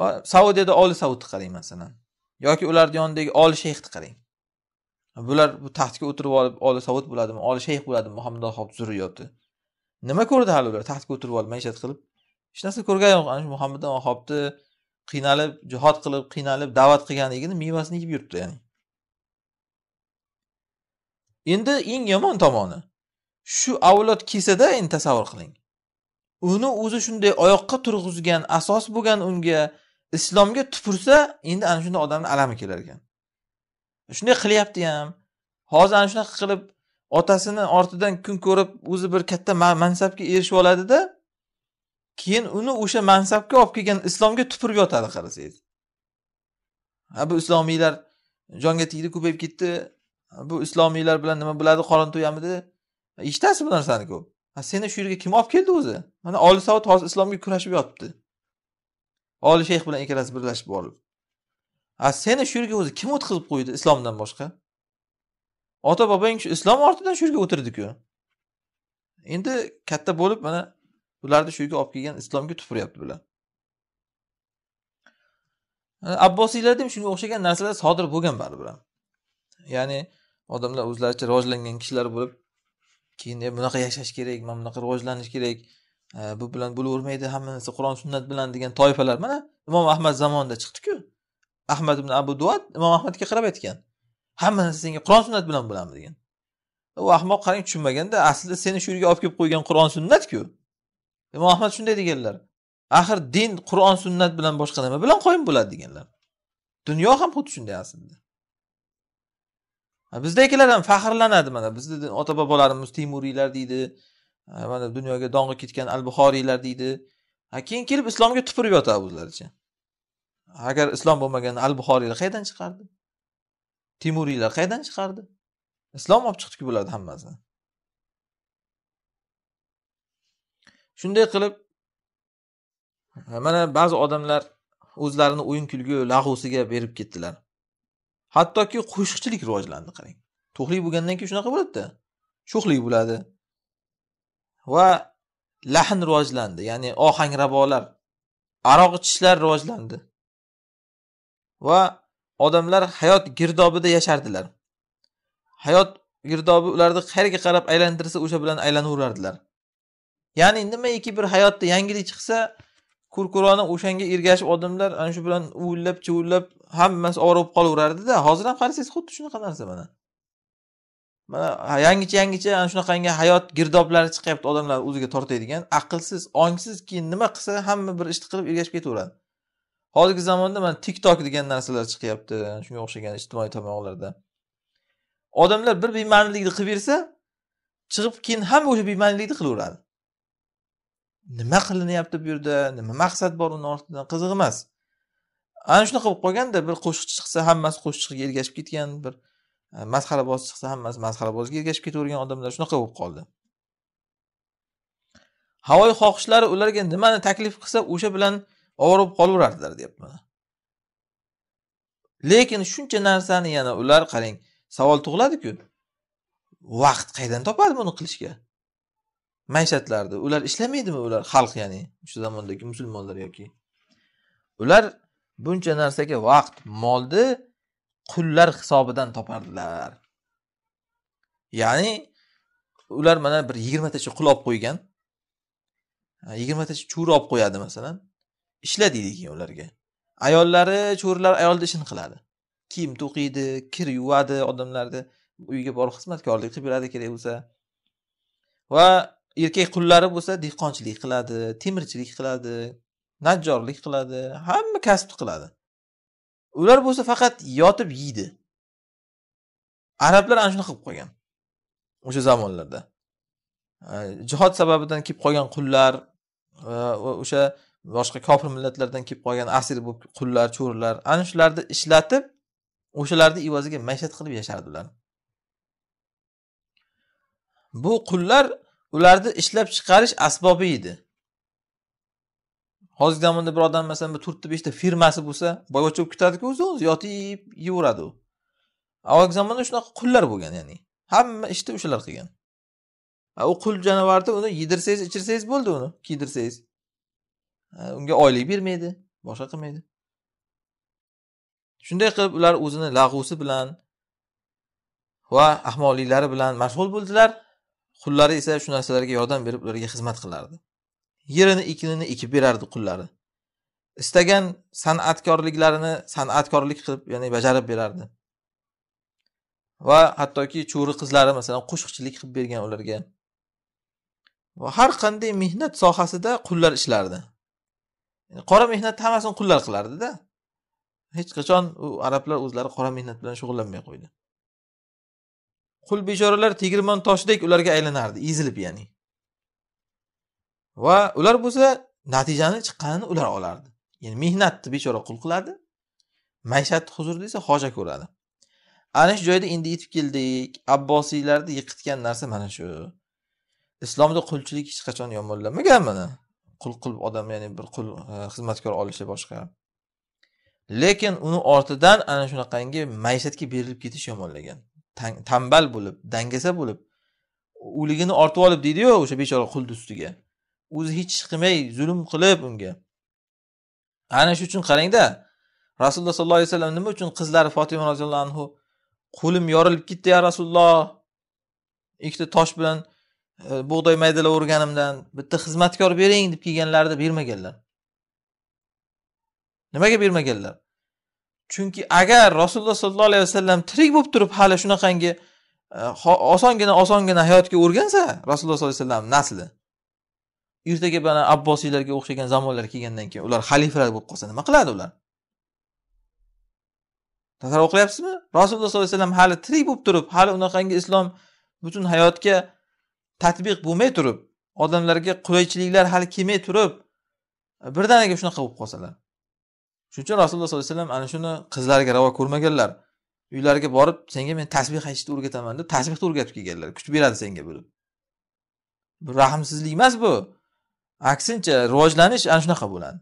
va saudiyada oli saudni qarang masalan yoki ularni yonidagi oli shayxni qarang bular bu taxtga o'tirib olib oli savud bo'ladimi oli shayx bo'ladimi muhammad xob zurriyoti nima ko'rdi hali ular taxtga o'tirib olib maishat qilib hech narsa ko'rgani yo'q ana shu muhammad vahobni qiynalib jihod qilib qiynalib da'vat qilganligini mevasini yeb yuribdi ya'ni endi eng yomon tomoni shu avlod kelsada endi tasavvur qiling uni o'zi shunday oyoqqa turg'izgan asos bo'lgan unga islomga tupursa endi ana shunday odamni alami kelar ekan shunday qilyapti ham hozir ana shunaqa qilib otasini ortidan kun ko'rib o'zi bir katta mansabga erishib oladida keyin uni o'sha mansabga olib kelgan islomga tupurib yotadi qarasangiz ha bu islomiylar jonga tegdi ko'payib ketdi bu islomiylar bilan nima biladi qorin to'yamidi eshitasiz bu narsani ko'p seni shu yerga kim olib keldi o'zi mana oliy savod hozir islomga kurashib yotibdi oliy shayx bilan ikkalasi birlashib borib a seni shu yerga o'zi kim o'tqizib qo'ydi islomdan boshqa ota bobong shu islom ortidan shu yerga o'tirdiku endi katta bo'lib mana ularni shu yerga olib kelgan islomga tupuryapti bular abbosiylarda ham shunga o'xshagan narsalar sodir bo'lgan baribir ya'ni odamlar o'zlaricha rivojlangan kishilar bo'lib keyin e, bunaqa yashash kerak mana bunaqa rivojlanish kerak e, bu bilan bo'lavermaydi hamma narsa qur'on sunnat bilan degan toifalar mana imom ahmad zamonida chiqdiku ahmad ibn abu duat imom ahmadga qarab aytgan hamma narsa senga qur'on sunnat bilan bo'ladimi degan u ahmoq qarang tushunmaganda aslida seni shu yerga olib kelib qo'ygan qur'on sunnatku imom ahmad shunday deganlar axir din qur'on sunnat bilan boshqa nima bilan qoyim bo'ladi deganlar dunyo ham xuddi shunday aslida bizdagilar ham faxrlanadi mana bizni ota bobolarimiz temuriylar deydi mana dunyoga dong'i ketgan al buxoriylar deydi keyin kelib islomga tupurib yotadi o'zlaricha agar islom bo'lmaganda al buxoriylar qayerdan chiqardi temuriylar qayerdan chiqardi islom olib chiqdiku bularni hammasini shunday qilib mana ba'zi odamlar o'zlarini o'yin kulgi lag'usiga berib ketdilar hattoki qo'shiqchilik rivojlandi qarang to'qlik bo'lgandan keyin shunaqa bo'ladida sho'xlik bo'ladi va lahn rivojlandi ya'ni ohangrabolar aroq ichishlar rivojlandi va odamlar hayot girdobida yashardilar hayot girdobi ularni qayerga qarab aylantirsa o'sha bilan aylanaverardilar ya'ni nimaiki bir hayotda yangilik chiqsa kurkurona o'shanga ergashib odamlar ana shu bilan uvillab chuvillab hammasi ovora bo'lib qolaverardida hozir ham qarasangiz xuddi shunaqa narsa mana mana yangicha yangicha ana shunaqangi hayot girdoblari chiqyapti odamlar o'ziga tortadigan aqlsiz ongsiz keyin nima qilsa hamma bir ishni qilib ergashib ketaveradi hozirgi zamonda mana tiktok degan narsalar chiqyapti shunga o'xshagan ijtimoiy tarmoqlarda odamlar bir bema'nilikni qilib bersa chiqib keyin hamma o'sha bema'nilikni qilaveradi nima qilinyapti bu yerda nima maqsad bor uni ortidan qiziq emas ana shunaqa bo'lib qolganda bir qo'shiqchi chiqsa hammasi qo'shiqchiga ergashib ketgan bir e, masxaraboz chiqsa hammasi masxarabozga ergashib ketavergan odamlar shunaqa bo'lib qoldi havoyi xohishlari ularga nimani taklif qilsa o'sha bilan ovora bo'lib qolaverardilar deyapti mana lekin shuncha narsani yana ular qarang savol tug'iladiku vaqt qayerdan topadi buni qilishga maishatlarni ular ishlamaydimi ular xalq ya'ni shu zamondagi musulmonlar yoki ular buncha narsaga vaqt molni qullar hisobidan topardilar ya'ni ular mana bir yigirmatacha qul olib qo'ygan yigirmatacha cho'ri olib qo'yadi masalan ishla deydi keyin ularga ayollari cho'rilar ayolni ishini qiladi kiyim to'qiydi kir yuvadi odamlarni uyga borib xizmatkorlik qilib beradi kerak bo'lsa va erkak qullari bo'lsa dehqonchilik qiladi temirchilik qiladi najjorlik qiladi hamma kasb qiladi ular bo'lsa faqat yotib yeydi arablar ana shunaqa qilib qo'ygan o'sha zamonlarda jihod sababidan kelib qolgan qullar va o'sha boshqa kofir millatlardan kelib qolgan asir bo'lib qullar cho'rilar ana shularni ishlatib o'shalarni evaziga maishat qilib yashardilar bu qullar ularni ishlab chiqarish asbobi edi hozirgi zamonda bir odam masalan bir to'rtta beshta firmasi bo'lsa boyvachcha bo'lib ketadiku o'zi o'zi yotib yeyveradi u avvalgi zamonda shunaqa qullar bo'lgan ya'ni hamma ishni o'shalar qilgan u qul jonivorni uni yedirsangiz ichirsangiz bo'ldi uni kiydirsangiz unga oylik bermaydi boshqa qilmaydi shunday qilib ular o'zini lag'usi bilan va ahmoqliklari bilan mashg'ul bo'ldilar qullari esa shu narsalarga yordam berib ularga xizmat qilardi yerini ekinini ekib berardi qullari istagan san'atkorliklarini san'atkorlik qilib ya'ni bajarib berardi va hattoki cho'ri qizlari masalan qo'shiqchilik qilib bergan ularga va har qanday mehnat sohasida qullar ishlardi qora mehnatni hammasini qullar qilardida hech qachon u arablar o'zlari qora mehnat bilan shug'ullanmay qo'ydi qul bechoralar tegirmon toshidek ularga aylanardi ezilib ya'ni va ular bo'lsa natijani chiqqanini ular olardi ya'ni mehnatni bechora qul qiladi maishatni huzurida esa hoja ko'radi ana shu joyda endi yetib keldik abbosiylarni yiqitgan narsa mana shu islomda qulchilik hech qachon yomonlanmagan mana qul qilib odam ya'ni bir qul e, xizmatkor olishi boshqa lekin uni ortidan ana shunaqangi maishatga berilib ketish yomonlagan tanbal bo'lib dangasa bo'lib uligini ortib olib deydiyu o'sha bechora qulni ustiga o'zi hech ish qilmay zulm qilib unga ana shu uchun qarangda rasululloh sollallohu alayhi vasallam nima uchun qizlari fotima roziyallohu anhu qo'lim yorilib ketdi ya rasululloh ikkita tosh bilan e, bug'doy o'rganimdan bitta xizmatkor bering deb kelganlarida bermaganlar nimaga bermaganlar chunki agar rasululloh sollallohu alayhi vasallam tirik bo'lib turib hali shunaqangi e, osongina osongina hayotga o'rgansa rasululloh sollallohu alayhi vasallam nasli ertaga mana abbosiylarga o'xshagan zamonlar kelgandan keyin ular xalifalar bo'lib qolsa nima qiladi ular tasavvur qilyapsizmi rasululloh sollallohu alayhi vasallam hali tirik bo'lib turib hali unaqangi islom butun hayotga tatbiq bo'lmay turib odamlarga qulaychiliklar hali kelmay turib e, birdaniga shunaqa bo'lib qolsalar shuning uchun rasululloh sollallohu alayhi vasallam ana shuni qizlariga ravo ko'rmaganlar uylariga borib senga men tasbeh aytishni o'rgataman deb tasbehni o'rgatib kelganlar kuch beradi senga bo'lib bu rahmsizlik emas bu aksincha rivojlanish ana shunaqa bo'ladi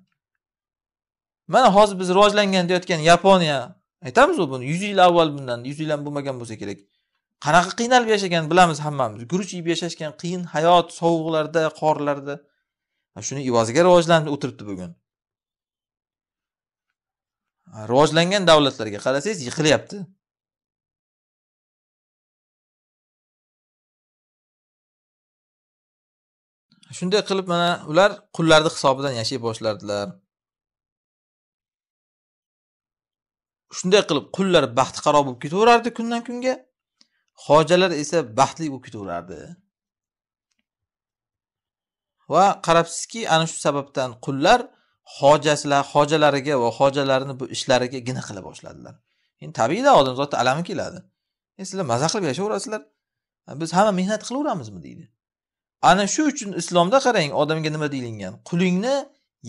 mana hozir biz rivojlangan deyotgan yaponiya aytamizu buni yuz yil avval bundan yuz yil ham bo'lmagan bo'lsa kerak qanaqa qiynalib yashagan bilamiz hammamiz guruch yeb yashashgan qiyin hayot sovuqlarda qorlarda shuni evaziga rivojlanib o'tiribdi bugun rivojlangan davlatlarga qarasangiz yiqilyapti shunday qilib mana ular qullarni hisobidan yashay boshladilar shunday qilib qullar baxtiqaro bo'lib ketaverardi kundan kunga hojalar esa baxtli bo'lib ketaverardi va qarabsizki ana shu sababdan qullar hojasilar hojalariga va hojalarini bu ishlariga gina qila boshladilar endi tabiiyda odamzodni alami keladi e sizlar maza qilib yashayverasizlar biz hamma mehnat qilaveramizmi deydi ana shu uchun islomda qarang odamga nima deyilgan qulingni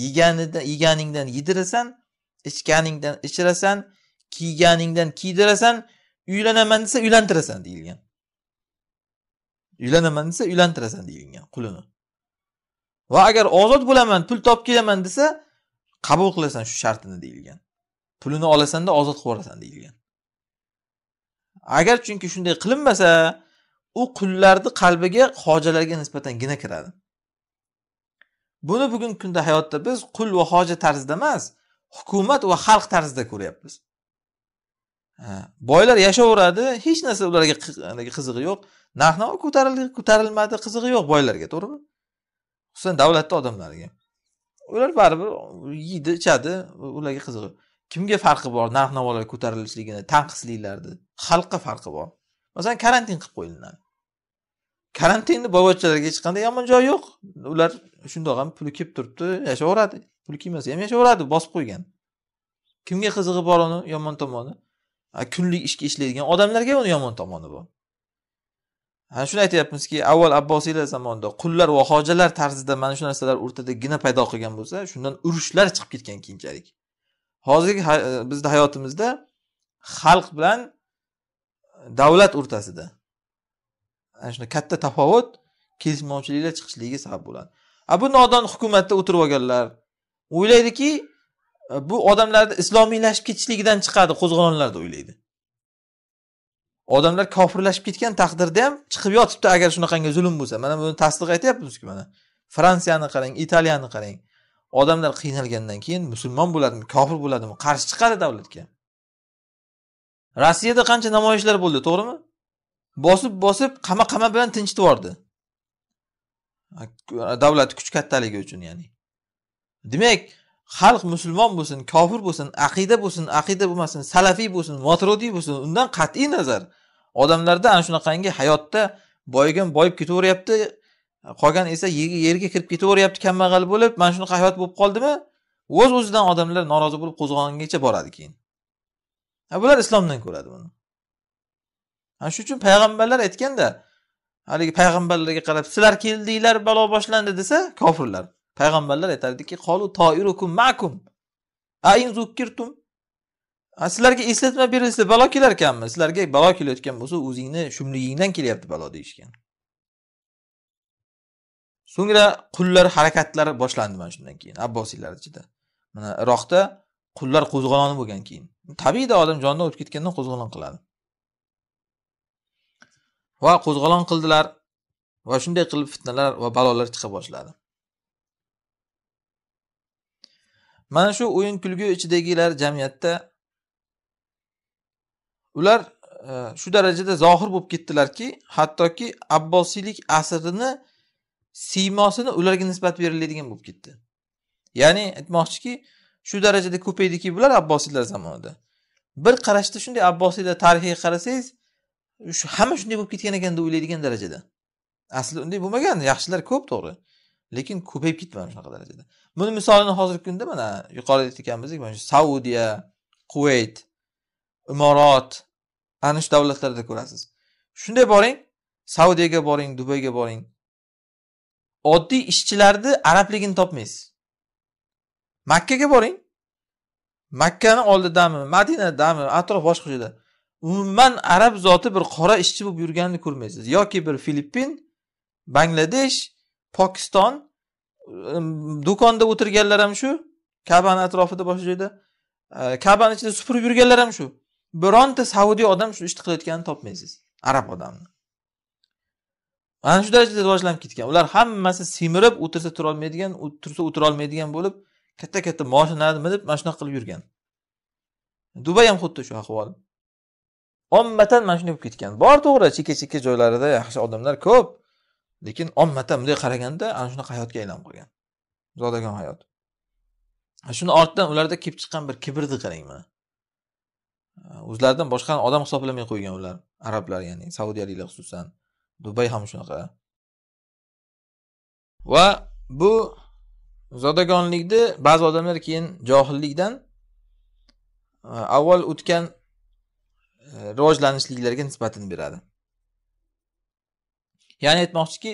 yeganidan yeganingdan yedirasan ichganingdan ichirasan kiyganingdan kiydirasan uylanaman desa uylantirasan deyilgan uylanaman desa uylantirasan deyilgan qulini va agar ozod bo'laman pul topib kelaman desa qabul qilasan shu shartini deyilgan pulini olasanda ozod qilib yuborasan deyilgan agar chunki shunday qilinmasa u qullarni qalbiga hojalarga nisbatan gina kiradi buni bugungi kunda hayotda biz qul va hoja tarzida emas hukumat va xalq tarzida ko'ryapmiz boylar yashayveradi hech narsa ularga qizig'i yo'q narx navo ko'tarilmadi qizig'i yo'q boylarga to'g'rimi xususan davlatni odamlariga ular baribir yeydi ichadi ularga qiziq kimga farqi bor narx navolar ko'tarilishligini tanqisliklarni xalqqa farqi bor masalan karantin qilib qo'yiladi karantinni boyvachchalarga hech qanday yomon joyi yo'q ular shundoq ham puli kelib turibdi yashayveradi puli kelmasa ham yashayveradi bosib qo'ygan kimga qizig'i bor uni yomon tomoni kunlik ishga ishlaydigan odamlarga uni yomon tomoni bor ana shuni aytyapmizki avval abbosiylar zamonida qullar va hojalar tarzida mana shu narsalar o'rtadagina paydo qilgan bo'lsa shundan urushlar chiqib ketgan keyinchalik hozirgi e, bizni hayotimizda xalq bilan e, davlat o'rtasida ana e, shunday katta tafovut kelishmovchiliklar chiqishligiga sabab bo'ladi a bu nodon hukumatda o'tirib olganlar o'ylaydiki bu odamlarni islomiylashib ketishligidan chiqadi qo'zg'olonlar deb o'ylaydi odamlar kofirlashib ketgan taqdirda ham chiqib yotibdi agar shunaqangi zulm bo'lsa mana buni tasdiq aytyapmizku mana fransiyani qarang italiyani qarang odamlar qiynalgandan keyin musulmon bo'ladimi kofir bo'ladimi qarshi chiqadi davlatga rossiyada qancha namoyishlar bo'ldi to'g'rimi bosib bosib qama qama bilan tinchitib yubordi davlat kuch kattaligi uchun ya'ni demak xalq musulmon bo'lsin kofir bo'lsin aqida bo'lsin aqida bo'lmasin salafiy bo'lsin motrodiy bo'lsin undan qat'iy nazar odamlarda ana shunaqangi hayotda boyigan boyib ketaveryapti qolgan esa yerga kirib ketaveryapti kambag'al bo'lib mana shunaqa hayot bo'lib qoldimi o'z o'zidan odamlar norozi bo'lib qo'zg'olongacha boradi keyin bular islomdan ko'radi buni ana shuning uchun payg'ambarlar aytganda haligi payg'ambarlarga qarab sizlar keldinglar balo boshlandi desa kofirlar payg'ambarlar aytardiki qolu toirukum makum ain zukkirtum sizlarga eslatma berilsa balo kelar ekanmi sizlarga balo kelayotgan bo'lsa o'zingni shumligingdan kelyapti balo deyishgan so'ngra qullar harakatlari boshlandi mana shundan keyin abbosiylar ichida mana iroqda qullar qo'zg'oloni bo'lgan keyin tabiiyda odam jonidan o'tib ketgandan qo'zg'olon qiladi va qo'zg'olon qildilar va shunday qilib fitnalar va balolar chiqa boshladi mana shu o'yin kulgi ichidagilar jamiyatda ular e, shu darajada zohir bo'lib ketdilarki hattoki abbosiylik asrini siymosini ularga nisbat beriladigan bo'lib ketdi ya'ni aytmoqchiki shu darajada ko'paydiki bular abbosiylar zamonida bir qarashda shunday abbosiylar tarixiga qarasangiz shu hamma shunday bo'lib ketgan ekan deb o'ylaydigan darajada aslida unday bo'lmagan yaxshilar ko'p to'g'ri lekin ko'payib ketmagan shunaqa darajada buni misolini hozirgi kunda mana yuqorida aytganimizdek mana shu saudiya quvayt imorat ana shu davlatlarda ko'rasiz shunday boring saudiyaga boring dubayga boring oddiy ishchilarni arabligini topmaysiz makkaga boring makkani oldidami madinadami atrof boshqa joyda umuman arab zoti bir qora ishchi bo'lib yurganini ko'rmaysiz yoki bir filippin bangladesh pokiston do'konda o'tirganlar ham shu kabani atrofida boshqa joyda e, kabani ichida supurib yurganlar ham shu bironta saudiy odam shu ishni qilayotganini topmaysiz arab odamni mana shu darajada rivojlanib ketgan ular hammasi semirib o'tirsa turolmaydigan tursa o'tirolmaydigan bo'lib katta katta moshinani minib mana shunaqa qilib yurgan dubay ham xuddi shu ahvol ommatan mana shunday bo'lib ketgan bor to'g'ri chekka chekka joylarida yaxshi odamlar ko'p lekin ommatan bunday qaraganda ana shunaqa hayotga aylanib qolgan zodagon hayot shuni ortidan ularda kelib chiqqan bir kibrni qarang mana o'zlaridan boshqa odam hisoblamay qo'ygan ular arablar ya'ni saudiyaliklar xususan dubay ham shunaqa va bu zodagonlikni ba'zi odamlar keyin johillikdan e, avval o'tgan e, rivojlanishliklarga nisbatini beradi ya'ni aytmoqchiki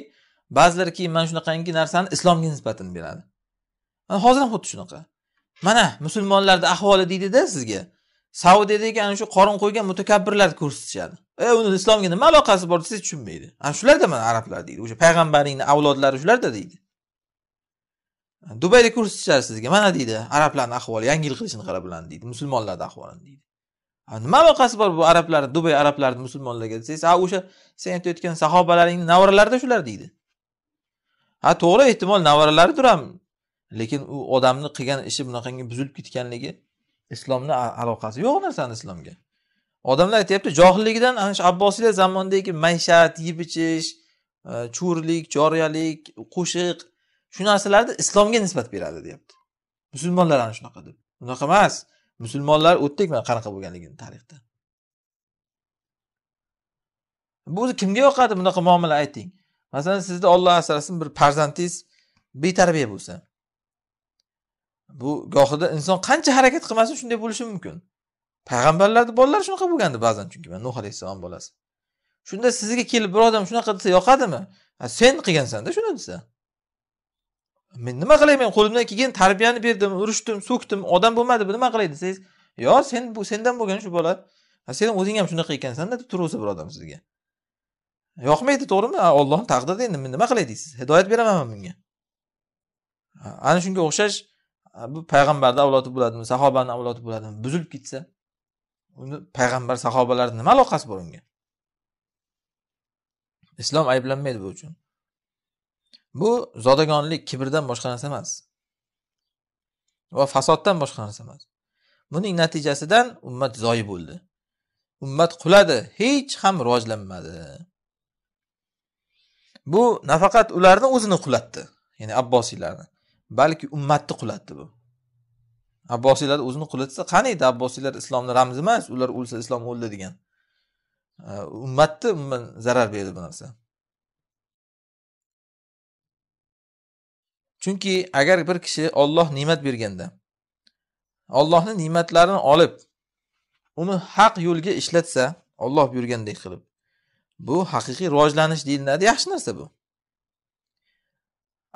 ba'zilar keyin mana shunaqangi narsani islomga nisbatini beradi hozir ham xuddi shunaqa mana musulmonlarni ahvoli deydida sizga saudiyadagi ana shu qorin qo'ygan mutakabbirlarni ko'rsatishadi e uni islomga nima aloqasi bor desa tushunmaydi ana shularda mana arablar deydi o'sha payg'ambaringni avlodlari shularda deydi dubayda ko'rsatishadi sizga mana deydi arablarni ahvoli yangi yil qilishini qara bularni deydi musulmonlarni ahvolini deydi nima aloqasi bor bu arablarni dubay arablarni musulmonlarga desangiz a o'sha sen aytayotgan sahobalaringni navaralarida shular deydi ha to'g'ri ehtimol navralaridir ham lekin u odamni qilgan ishi bunaqangi buzilib ketganligi islomni aloqasi yo'q narsani islomga odamlar aytyapti johilligidan ana shu abbosiylar zamonidagi maishat yeb ichish e, cho'rilik joriyalik qo'shiq shu narsalarni islomga nisbat beradi deyapti musulmonlar ana shunaqa deb unaqa emas musulmonlar o'tdik mana qanaqa bo'lganligini tarixda bu o'zi kimga yoqadi bunaqa muomala ayting masalan sizni olloh asrasin bir farzandingiz betarbiya bo'lsa bu gohida inson qancha harakat qilmasin shunday bo'lishi mumkin payg'ambarlarni bolalari shunaqa bo'lgandi ba'zan chunki mana nuh alayhissalom bolasi shunda sizga kelib bir odam shunaqa desa yoqadimi sen qilgansanda shuni desa men nima qilay men qo'limdan kelgan tarbiyani berdim urishdim so'kdim odam bo'lmadi bu nima qilay desangiz yo sen bu sendan bo'lgan shu bola sen o'zing ham shunaqa ekansanda deb turaversa bir odam sizga yoqmaydi to'g'rimi ollohni taqdiri endi nima qilay deysiz hidoyat beramanmi bunga ana shunga o'xshash Э, bu payg'ambarni avlodi bo'ladimi sahobani avlodi bo'ladimi buzilib ketsa uni payg'ambar sahobalarni nima aloqasi bor unga islom ayblanmaydi bu uchun bu zodagonlik kibrdan boshqa narsa emas va fasoddan boshqa narsa emas buning natijasidan ummat zoyi bo'ldi ummat quladi hech ham rivojlanmadi bu nafaqat ularni o'zini qulatdi ya'ni abbosiylarni balki ummatni qulatdi bu abbosiylar o'zini qulatsa qani edi abbosiylar islomni ramzi emas ular o'lsa islom o'ldi degan ummatni umuman zarar berdi bu narsa chunki agar bir kishi olloh ne'mat berganda ollohni ne'matlarini olib uni haq yo'lga ishlatsa olloh buyurgandek qilib bu haqiqiy rivojlanish deyiladi yaxshi narsa bu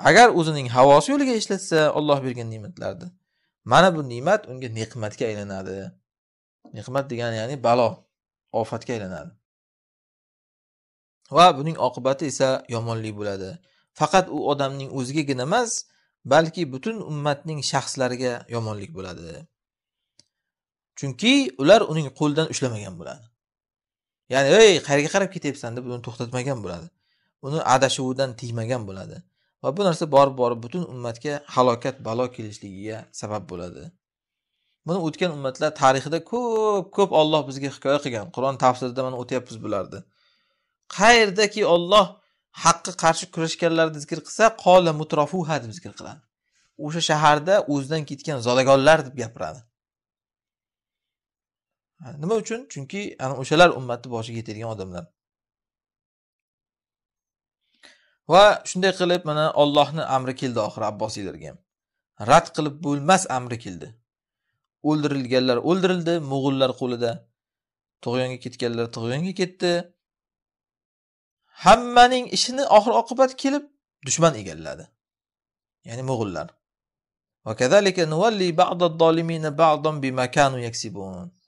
agar o'zining havosi yo'liga ishlatsa olloh bergan ne'matlarni mana bu ne'mat unga ne'matga aylanadi ne'mat degani ya'ni balo ofatga aylanadi va buning oqibati esa yomonlik bo'ladi faqat u odamning o'zigagina emas balki butun ummatning shaxslariga yomonlik bo'ladi chunki ular uning qo'lidan ushlamagan bo'ladi ya'ni ey qayerga qarab ketyapsan deb uni to'xtatmagan bo'ladi uni adashuvidan tiymagan bo'ladi va bu narsa borib borib butun ummatga halokat balo kelishligiga sabab bo'ladi buni o'tgan ummatlar tarixida ko'p ko'p olloh bizga hikoya qilgan qur'on tafsirida mana o'tyapmiz bularni qayerdaki olloh haqqa qarshi kurashganlarni zikr qilsa qola mutrofuha deb zikr qiladi o'sha shaharda o'zidan ketgan zodagonlar deb gapiradi nima uchun chunki ana o'shalar ummatni boshiga yetadigan odamlar va shunday qilib mana ollohni amri keldi oxir abbosiylarga ham rad qilib bo'lmas amri keldi o'ldirilganlar o'ldirildi mo'g'ullar qo'lida tug'yonga ketganlar tug'yonga ketdi hammaning ishini oxir oqibat kelib dushman egalladi ya'ni mo'g'ullar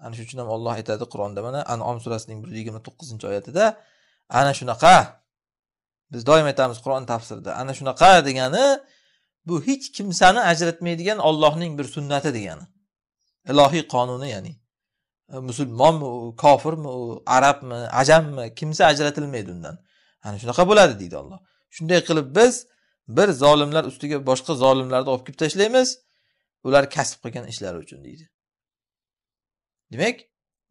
ana shuning uchun ham olloh aytadi qur'onda mana anom surasining bir yigirma to'qqizinchi oyatida ana shunaqa biz doim aytamiz qur'on tafsirida ana shunaqa degani bu hech kimsani ajratmaydigan ollohning bir sunnati degani ilohiy qonuni ya'ni e, musulmonmi u kofirmi u arabmi ajammi kimsa ajratilmaydi undan ana shunaqa bo'ladi deydi olloh shunday qilib biz bir zolimlar ustiga boshqa zolimlarni olib kelib tashlaymiz ular kasb qilgan ishlari uchun deydi demak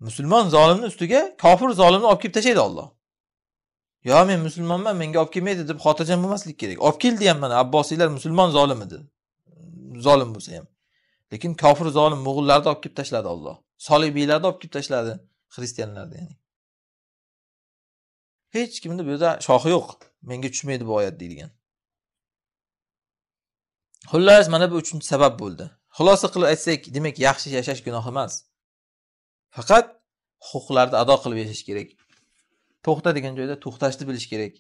musulmon zolimni ustiga kofir zolimni olib kelib tashlaydi olloh yo men musulmonman menga olib kelmaydi deb xotirjam bo'lmaslik kerak olib keldi ham mana abbosiylar musulmon zolim edi zolim bo'lsa ham lekin kofir zolim mo'g'ullarni olib kelib tashladi olloh solibiylarni olib kelib tashladi xristianlarni ya'ni hech kimni bu yerda shoxi yo'q menga tushmaydi bu oyat deydigan xullas mana bu uchinchi sabab bo'ldi xulosa qilib aytsak demak yaxshi yashash gunoh emas faqat huquqlarni ado qilib yashash kerak to'xta degan joyda to'xtashni bilish kerak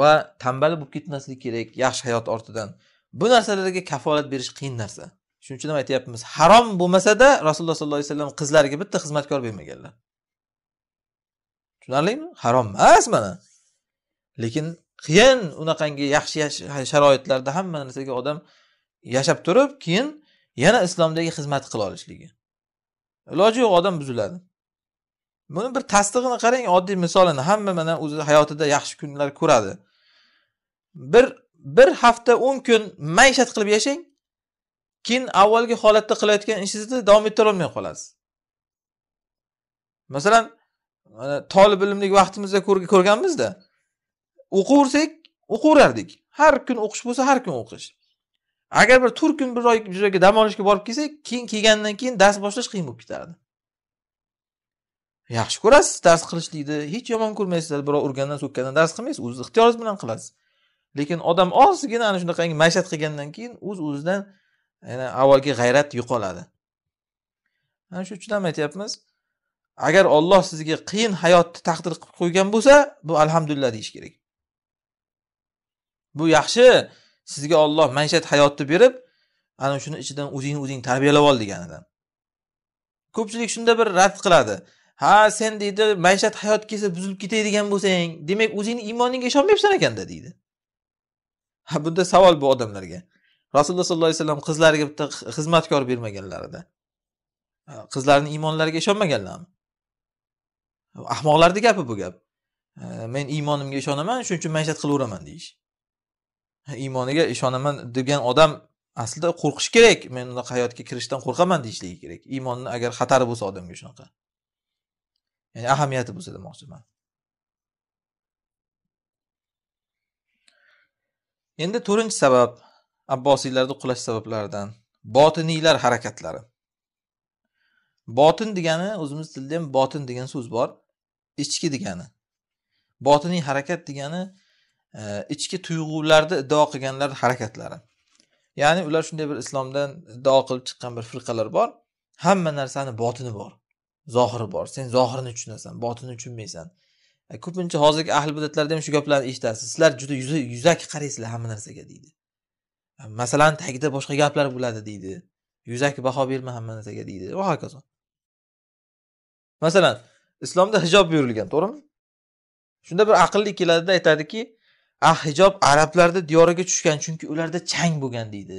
va tanbal bo'lib ketmaslik kerak yaxshi hayot ortidan bu narsalarga kafolat berish qiyin narsa shuning uchun ham aytyapmiz harom bo'lmasada rasululloh sollallohu alayhi vasallam qizlariga bitta xizmatkor bermaganlar tushunarlimi harom emas mana lekin qiyin unaqangi yaxshi sharoitlarda hamma narsaga odam yashab turib keyin yana islomdagi xizmat qila olishligi iloji yo'q odam buziladi buni bir tasdig'ini qarang oddiy misolini hamma mana o'zi hayotida yaxshi kunlar ko'radi bir bir hafta o'n kun maishat qilib yashang keyin avvalgi holatda qilayotgan ishingizni davom ettirolmay qolasiz masalan tolib ilmlik vaqtimizda ko'rganmizda o'qiyversak o'qiverardik har kun o'qish bo'lsa har kun o'qish agar bir to'rt kun bir oy dam olishga borib kelsak keyin kelgandan keyin dars boshlash qiyin bo'lib ketardi yaxshi ko'rasiz dars qilishlikni hech yomon ko'rmaysizlar birov urgandan so'kkandan dars qilmaysiz o'z ixtiyoringiz bilan qilasiz lekin odam ozgina ana shunaqangi mashat qilgandan keyin o'z o'zidan yana avvalgi g'ayrat yo'qoladi ana shu uchun ham aytyapmiz agar olloh sizga qiyin hayotni taqdir qilib qo'ygan bo'lsa bu alhamdulillah deyish kerak bu yaxshi sizga olloh manshat hayotni berib ana shuni ichidan o'zingni o'zing tarbiyalab ol deganidan ko'pchilik shunda bir rad qiladi ha sen deydi maishat hayot kelsa buzilib ketadigan bo'lsang demak o'zingni iymoningga ishonmayapsan ekanda deydi ha bunda savol bu odamlarga rasululloh sollallohu alayhi vasallam qizlariga bitta xizmatkor bermaganlarida qizlarini iymonlariga ishonmaganlarmi ahmoqlarni gapi bu gap men iymonimga ishonaman shuning uchun maishat qilaveraman deyish iymoniga ishonaman degan odam aslida qo'rqish kerak men unaqa hayotga kirishdan qo'rqaman deyishligi kerak iymonni agar xatari bo'lsa odamga shunaqa ya'ni ahamiyati bo'lsa demoqchiman endi to'rtinchi sabab abbosiylarni qulash sabablaridan botiniylar harakatlari botin degani o'zimiz tilida ham botin degan so'z bor ichki degani botiniy harakat degani e, ichki tuyg'ularni iddao qilganlar harakatlari ya'ni ular shunday bir islomdan iddao qilib chiqqan bir firqalar bor hamma narsani botini bor zohiri bor sen zohirini tushunasan botinni tushunmaysan e, ko'pincha hozirgi ahli bidatlarda ham shu gaplarni eshitasiz sizlar juda yuzaki qaraysizlar hamma narsaga deydi e, masalani tagida boshqa gaplar bo'ladi deydi yuzaki baho berma hamma narsaga deydi va hokazo masalan islomda hijob buyurilgan to'g'rimi shunda bir aqlli keladida aytadiki ah hijob arablarni diyoriga tushgan chunki ularda chang bo'lgan deydi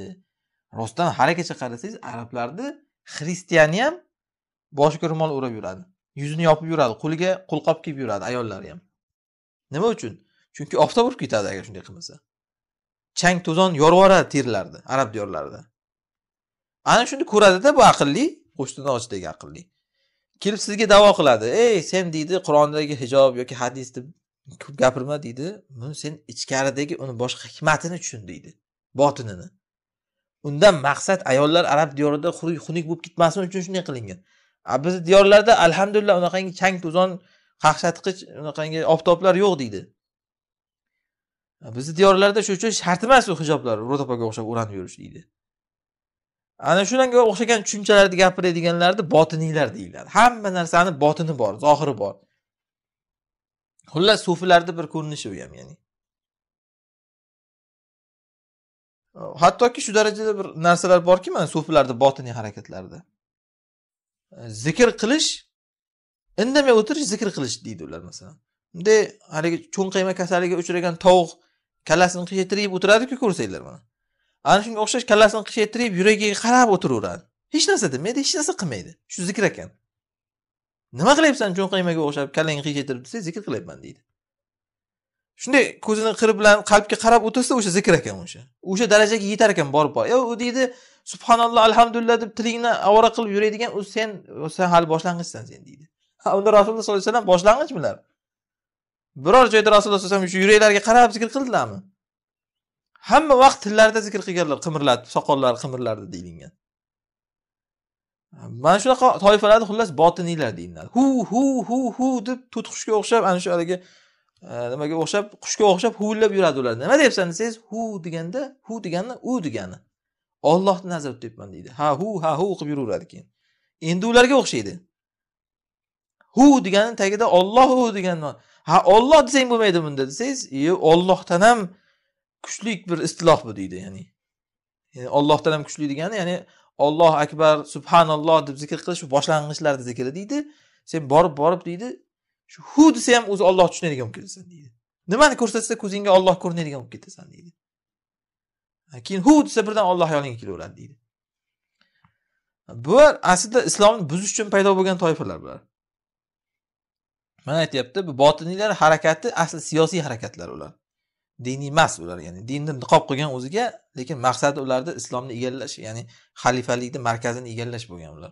rostdan haligacha qarasangiz arablarni xristiani ham boshiga ro'mol o'rab yuradi yuzini yopib yuradi qo'liga qo'lqop kiyib yuradi ayollari ham nima uchun chunki oftob urib ketadi agar shunday qilmasa chang to'zon yorib yuboradi terlarni arab diyorlarida ana shuni ko'radida bu aqlli qo'shtidan ochdagi aqlli kelib sizga davo qiladi ey sen deydi qur'ondagi hijob yoki hadis deb ko'p gapirma deydi buni sen ichkaridagi uni boshqa hikmatini tushun deydi botinini undan maqsad ayollar arab diyorida xunuk bo'lib ketmasin uchun shunday qilingan bizni diyorlarda alhamdulillah unaqangi chang to'zon qaqshatqich unaqangi oftoblar yo'q deydi bizni diyorlarda shuning uchun shart emas u hijoblar ro'topaga o'xshab o'ranib yurish deydi ana shunga o'xshagan tushunchalarni gapiradiganlarni botiniylar deyiladi hamma narsani botini bor zohiri bor xullas sufilarni bir ko'rinishi u ham ya'ni hattoki shu darajada bir narsalar borki mana sufilarni botiniy harakatlarida zikr qilish indamay o'tirish zikr qilish deydi ular masalan bunday haligi cho'nqayma kasaliga uchragan tovuq kallasini qiyshaytirib o'tiradiku ko'rsanglar mana ana shunga o'xshash kallasini qiyshaytirib yuragiga qarab o'tiraveradi hech narsa demaydi hech narsa qilmaydi shu zikr ekan nima qilyapsan cho'nqaymaga o'xshab kallangni qiyshaytirib desa zikr qilyapman deydi shunday ko'zini qiri bilan qalbga qarab o'tirsa o'sha zikr ekan o'sha o'sha darajaga yetar ekan borib borib u deydi subhanalloh alhamdulillah deb tilingni ovora qilib yuradigan u sen sen hali boshlang'ichsan sen deydi unda rasululloh sollallohu alayhi vasallam boshlang'ich bular biror joyda rasululloh sallallohu alayhi vasallam shu yuraklarga qarab zikr qildilarmi hamma vaqt tillarida zikr qilganlar qimirlatib soqollari qimirlardi deyilgan mana shunaqa toifalarni xullas botiniylar deyiladi hu hu hu hu deb to'tiqushga o'xshab ana shu haligi e, nimaga o'xshab qushga o'xshab huvillab yuradi ular nima deyapsan desangiz hu deganda hu degani u degani Allohni nazarda tutyapman deydi ha hu ha hu o'qib yuraveradi keyin endi ularga o'xshaydi hu degani tagida ollohu degan ha olloh desang bo'lmaydi bunda desangiz e ollohdan ham kuchli bir istiloh bu deydi ya'ni ya'ni ollohdan ham kuchli degani ya'ni olloh akbar subhanalloh deb zikr qilish boshlang'ichlarda zikri deydi sen borib borib deydi shu hu desa ham o'zi olloh tushunadigan bo'lib ketasan deydi nimani ko'rsatsa ko'zingga olloh ko'rinadigan bo'lib ketasan deydi keyin hu desa birdan olloh xayoliga kelaveradi deydi bular aslida islomni buzish uchun paydo bo'lgan toifalar bular mana aytyapti bu botiniylar harakati asli siyosiy harakatlar ular diniy emas ular ya'ni dinni niqob qilgan o'ziga lekin maqsadi ularni islomni egallash ya'ni xalifalikni markazini egallash bo'lgan ular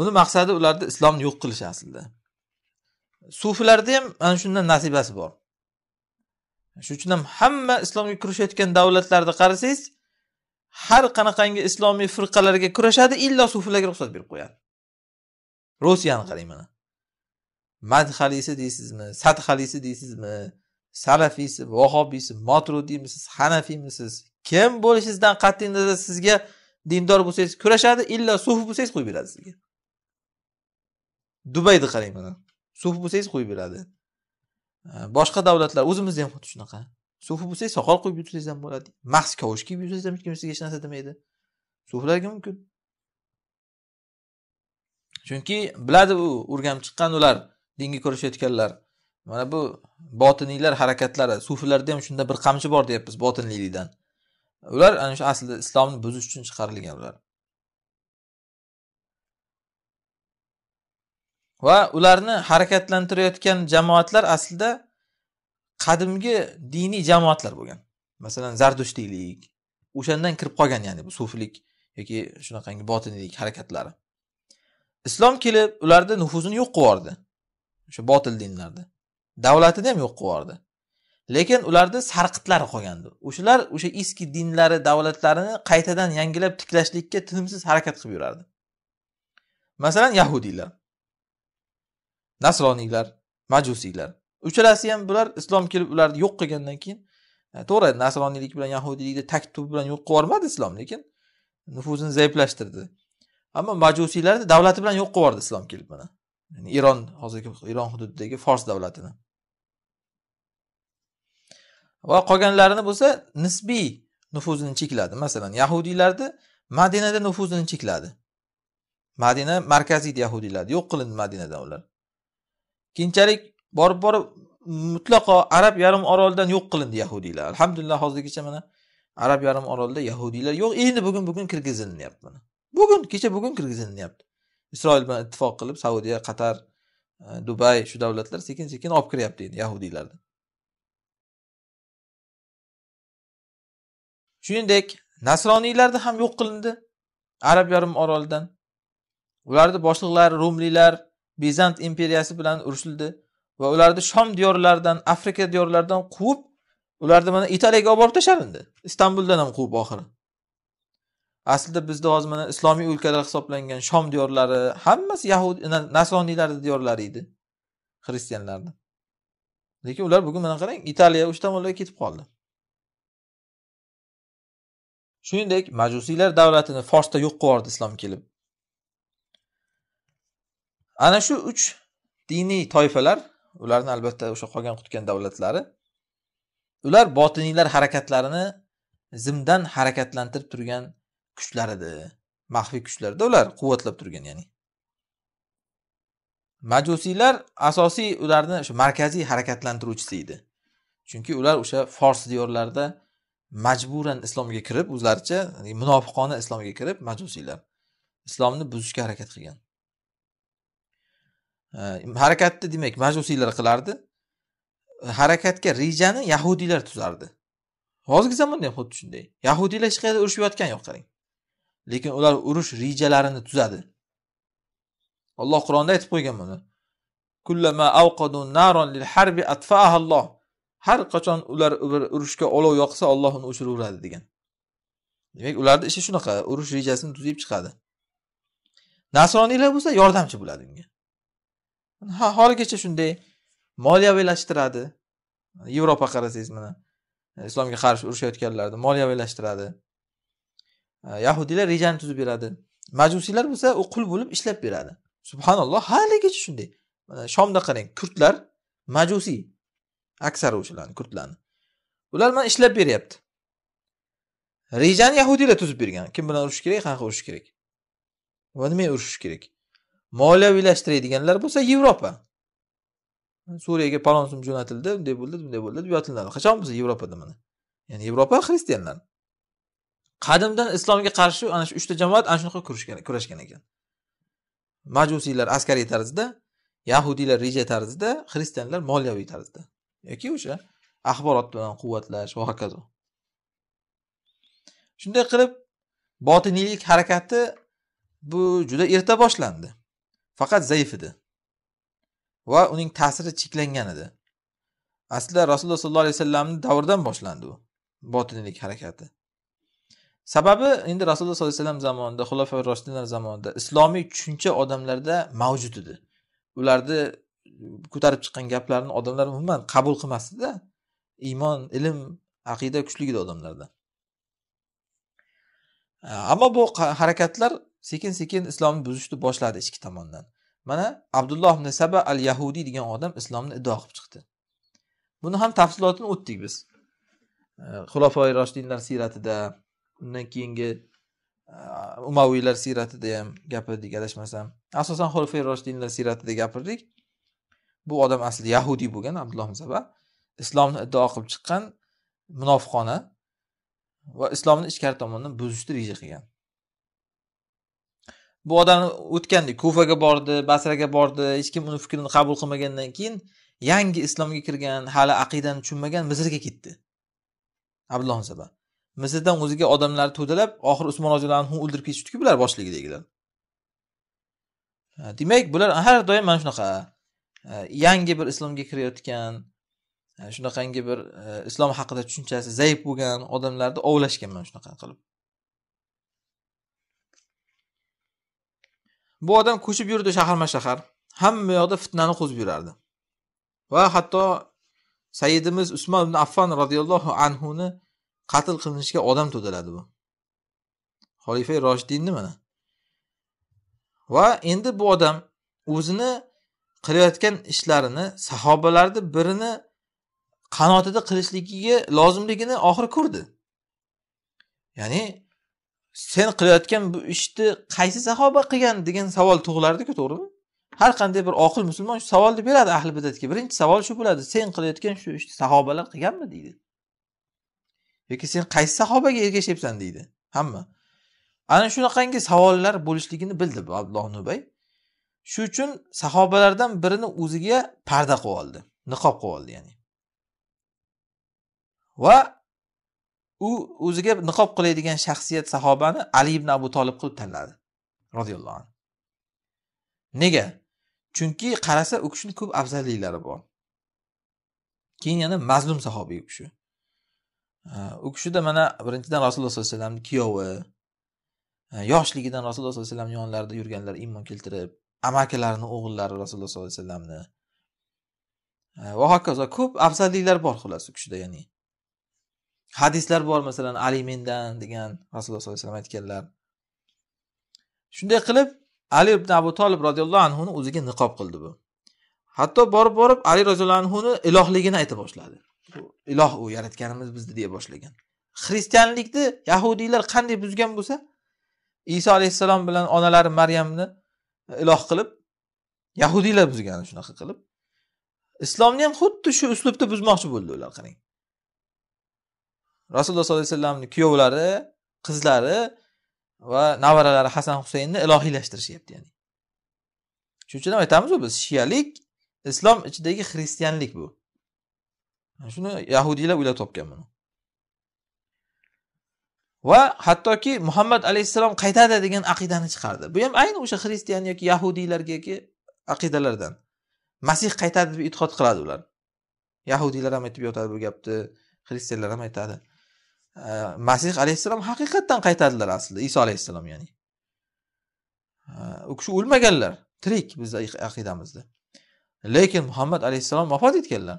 uni maqsadi ularni islomni yo'q qilish aslida sufilarda ham ana shundan nasibasi bor shuning uchun ham hamma islomga kurashayotgan davlatlarni qarasangiz har qanaqangi islomiy firqalarga kurashadi illo sufilarga ruxsat berib qo'yadi rossiyani qarang mana madhalisi deysizmi sadhalisi deysizmi salafiysi vahobiysi motrudiymi hanafiymisiz kim bo'lishingizdan qat'iy nazar sizga dindor bo'lsangiz kurashadi illo suf bo'lsangiz qo'yib beradi sizga dubayni qarang mana suf bo'lsangiz qo'yib beradi boshqa davlatlar o'zimizda ham xuddi shunaqa sufi bo'lsangiz soqol qo'yib yursangiz ham bo'ladi mahs kavush kiyib yursangiz ham hech kim sizga hech narsa demaydi suflarga mumkin chunki biladi u o'rganib chiqqan ular dinga kurashayotganlar mana bu botiniylar harakatlari sufilarda ham shunda bir qamchi bor deyapmiz botiniylikdan ular ana shu aslida islomni buzish uchun chiqarilgan ular va ularni harakatlantirayotgan jamoatlar aslida qadimgi diniy jamoatlar bo'lgan masalan zardushtiylik o'shandan kirib qolgan ya'ni bu sufilik yoki shunaqangi botiniylik harakatlari islom kelib ularni nufuzini yo'q qilib yubordi o'sha botil dinlarda davlatini ham yo'q qilib yubordi lekin ularni sarqitlari qolgandi o'shalar o'sha eski dinlari davlatlarini qaytadan yangilab tiklashlikka tinimsiz harakat qilib yurardi masalan yahudiylar nasroniylar majusiylar uchalasi ham bular islom kelib ularni yo'q qilgandan keyin e, to'g'ri nasroniylik bilan yahudiylikni taktub bilan yo'q qilib yubormadi islom lekin nufuzini zaiflashtirdi ammo majusiylarni davlati bilan yo'q qilib yubordi islom kelib mana yani iron hozirgi iron hududidagi fors davlatini va qolganlarini bo'lsa nisbiy nufuzini chekladi masalan yahudiylarni madinada nufuzini chekladi madina markaziy yahudiylarni yo'q qilindi madinada ular keyinchalik borib borib mutlaqo arab yarim orolidan yo'q qilindi yahudiylar alhamdulillah hozirgacha mana arab yarim orolida yahudiylar yo'q endi bugun bugun kirgizilyapti mana bugun kecha bugun kirgizilinyapti isroil bilan ittifoq qilib saudiya qatar e, dubay shu davlatlar sekin sekin olib kiryapti endi yahudiylarni shuningdek nasroniylarni ham yo'q qilindi arab yarim orolidan ularni boshliqlari rumliylar bizant imperiyasi bilan urushildi va ularni shom diyorlaridan afrika diyorlaridan quvib ularni mana italiyaga olib borib tashlandi istanbuldan ham quvib oxiri aslida bizda hozir mana islomiy o'lkalar hisoblangan shom diyorlari hammasi yahud nasroniylarni diyorlari edi xristianlarni lekin ular bugun mana qarang italiya o'sha tomonlarga ketib qoldi shuningdek majusiylar davlatini forsda yo'q qilib yubordi islom kelib ana shu uch diniy toifalar ularni albatta o'sha qolgan qutgan davlatlari ular botiniylar harakatlarini zimdan harakatlantirib turgan kuchlar edi maxfiy kuchlarda ular quvvatlab turgan ya'ni majusiylar asosiy ularni o'sha markaziy harakatlantiruvchisi edi chunki ular o'sha fors diyorlarida majburan islomga kirib o'zlaricha munofiqona islomga kirib majusiylar islomni buzishga harakat qilgan Э, harakatni demak majusiylar qilardi harakatga rejani yahudiylar tuzardi hozirgi zamonda ham xuddi shunday yahudiylar hech qayerda urushayotgani yo'q qarang lekin ular urush rejalarini tuzadi alloh qur'onda aytib qo'ygan buni har qachon ular bir urushga olov yoqsa olloh uni o'chiraveradi degan demak ularni ishi shunaqa urush rejasini tuzib chiqadi nasroniylar bo'lsa yordamchi bo'ladi unga ha holigacha shunday moliyaviylashtiradi yevropa qarasangiz mana islomga qarshi urushayotganlarni moliyaviylashtiradi yahudiylar rejani tuzib beradi majusiylar bo'lsa u qul bo'lib ishlab beradi subhanalloh haligacha shunday mana shomda qarang kurtlar majusiy aksari o'shalarni kurtlarni ular mana ishlab beryapti rejani yahudiylar tuzib bergan kim bilan urushish kerak qanaqa urushish kerak va nimaga urushish kerak moliyaviylashtiradiganlar bo'lsa yevropa suriyaga palon sum jo'natildi bunday bo'ldi bunday bo'ldi deb yotilinadi qachon bo'lsa yevropada mana ya'ni yevropa xristianlar qadimdan islomga qarshi ana shu uchta jamoat ana shunaqa kurashgan ekan majusiylar askariy tarzda yahudiylar reja tarzida xristianlar moliyaviy tarzda yoki o'sha axborot bilan quvvatlash va hokazo shunday qilib botiniylik harakati bu juda erta boshlandi faqat zaif edi va uning ta'siri cheklangan edi aslida rasululloh sollallohu alayhi vasallamni davridan boshlandi u botiniylik harakati sababi endi rasululloh sollallohu alayhi vasallam zamonida xulofa roshidinlar zamonida islomiy tushuncha odamlarda mavjud edi ularni ko'tarib chiqqan gaplarni odamlar umuman qabul qilmasdida iymon ilm aqida kuchli edi odamlarda ammo bu harakatlar sekin sekin islomni buzishni boshladi ichki tomondan mana abdulloh ibn saba al yahudiy degan odam islomni iddo qilib chiqdi buni ham tafsilotini o'tdik biz xulofoi roshdinlar siyratida undan keyingi e, umaviylar siyratida ham gapirdik adashmasam asosan xulofoi roshdinlar siyratida gapirdik bu odam aslida yahudiy bo'lgan abdulloh ibn saba islomni iddao qilib chiqqan munofiqona va islomni ichkari tomondan buzishni reja qilgan bu odam o'tganda kufaga bordi basraga bordi hech kim uni fikrini qabul qilmagandan keyin yangi islomga kirgan hali aqidani tushunmagan misrga ketdi abdulloh saba misrdan o'ziga odamlarni to'dalab oxiri usmon roziyallohu anhu o'ldirib ketishdiku bular boshligidagilar demak bular har doim mana shunaqa yangi bir islomga kirayotgan shunaqangi bir islom haqida tushunchasi zaif bo'lgan odamlarni ovlashgan mana shunaqa qilib bu odam ko'chib yurdi shaharma shahar hamma yoqda fitnani qo'zib yurardi va hatto sayyidimiz usmon ibn affon roziyallohu anhuni qatl qilinishga odam to'daladi bu xolifa roshidinni mana va endi bu odam o'zini qilayotgan ishlarini sahobalarni birini qanotida qilishligiga lozimligini oxiri ko'rdi ya'ni sen qilayotgan bu ishni qaysi sahoba qilgan degan savol tug'ilardiku to'g'rimi har qanday bir oqil musulmon shu savolni beradi ahli bidatga birinchi savol shu bo'ladi sen qilayotgan shu ishni sahobalar qilganmi deydi yoki sen qaysi sahobaga ergashyapsan deydi hamma ana shunaqangi savollar bo'lishligini bildi abdulloh nubay shu uchun sahobalardan birini o'ziga parda qilib oldi niqob qilib oldi ya'ni va u o'ziga niqob qiladigan shaxsiyat sahobani ali ibn abu tolib qilib tanladi roziyallohu anhu nega chunki qarasa u kishini ko'p afzalliklari bor keyin yana mazlum sahobiy u kishi u kishida mana birinchidan rasululloh sollallohu alayhi vasallamni kuyovi e, yoshligidan rasululloh sollallohu alayhi vasallam yonlarida yurganlar iymon keltirib amakilarini o'g'illari rasululloh sollallohu alayhi vasallamni e, va hokazo ko'p afzalliklar bor xullas u kishida ya'ni hadislar bor masalan ali mendan degan rasululloh sollallohu alayhi vasallam aytganlar shunday qilib ali ibn abu tolib roziyallohu anhuni o'ziga niqob qildi bu hatto borib borib ali roziyallohu anhuni ilohligini ayta boshladi iloh u yaratganimiz bizni deya boshlagan xristianlikni yahudiylar qanday buzgan bo'lsa iso alayhissalom bilan onalari maryamni iloh qilib yahudiylar buzgan shunaqa qilib islomni ham xuddi shu uslubda buzmoqchi bo'ldi ular qarang rasululloh sollallohu alayhi vasallamni kuyovlari qizlari va nevaralari hasan husaynni ilohiylashtirishyapti ya'ni shuning uchun ham aytamizku biz shiyalik islom ichidagi xristianlik bu shuni yahudiylar o'ylab topgan buni va hattoki muhammad alayhissalom qaytadi degan aqidani chiqardi bu ham ayni o'sha xristian yoki yahudiylargagi aqidalardan masih qaytadi deb e'tiqod qiladi ular yahudiylar ham aytib yotadi bu gapni xristianlar ham aytadi masih alayhissalom haqiqatdan qaytadilar aslida iso alayhissalom ya'ni u kishi o'lmaganlar tirik bizni aqidamizda lekin muhammad alayhissalom vafot etganlar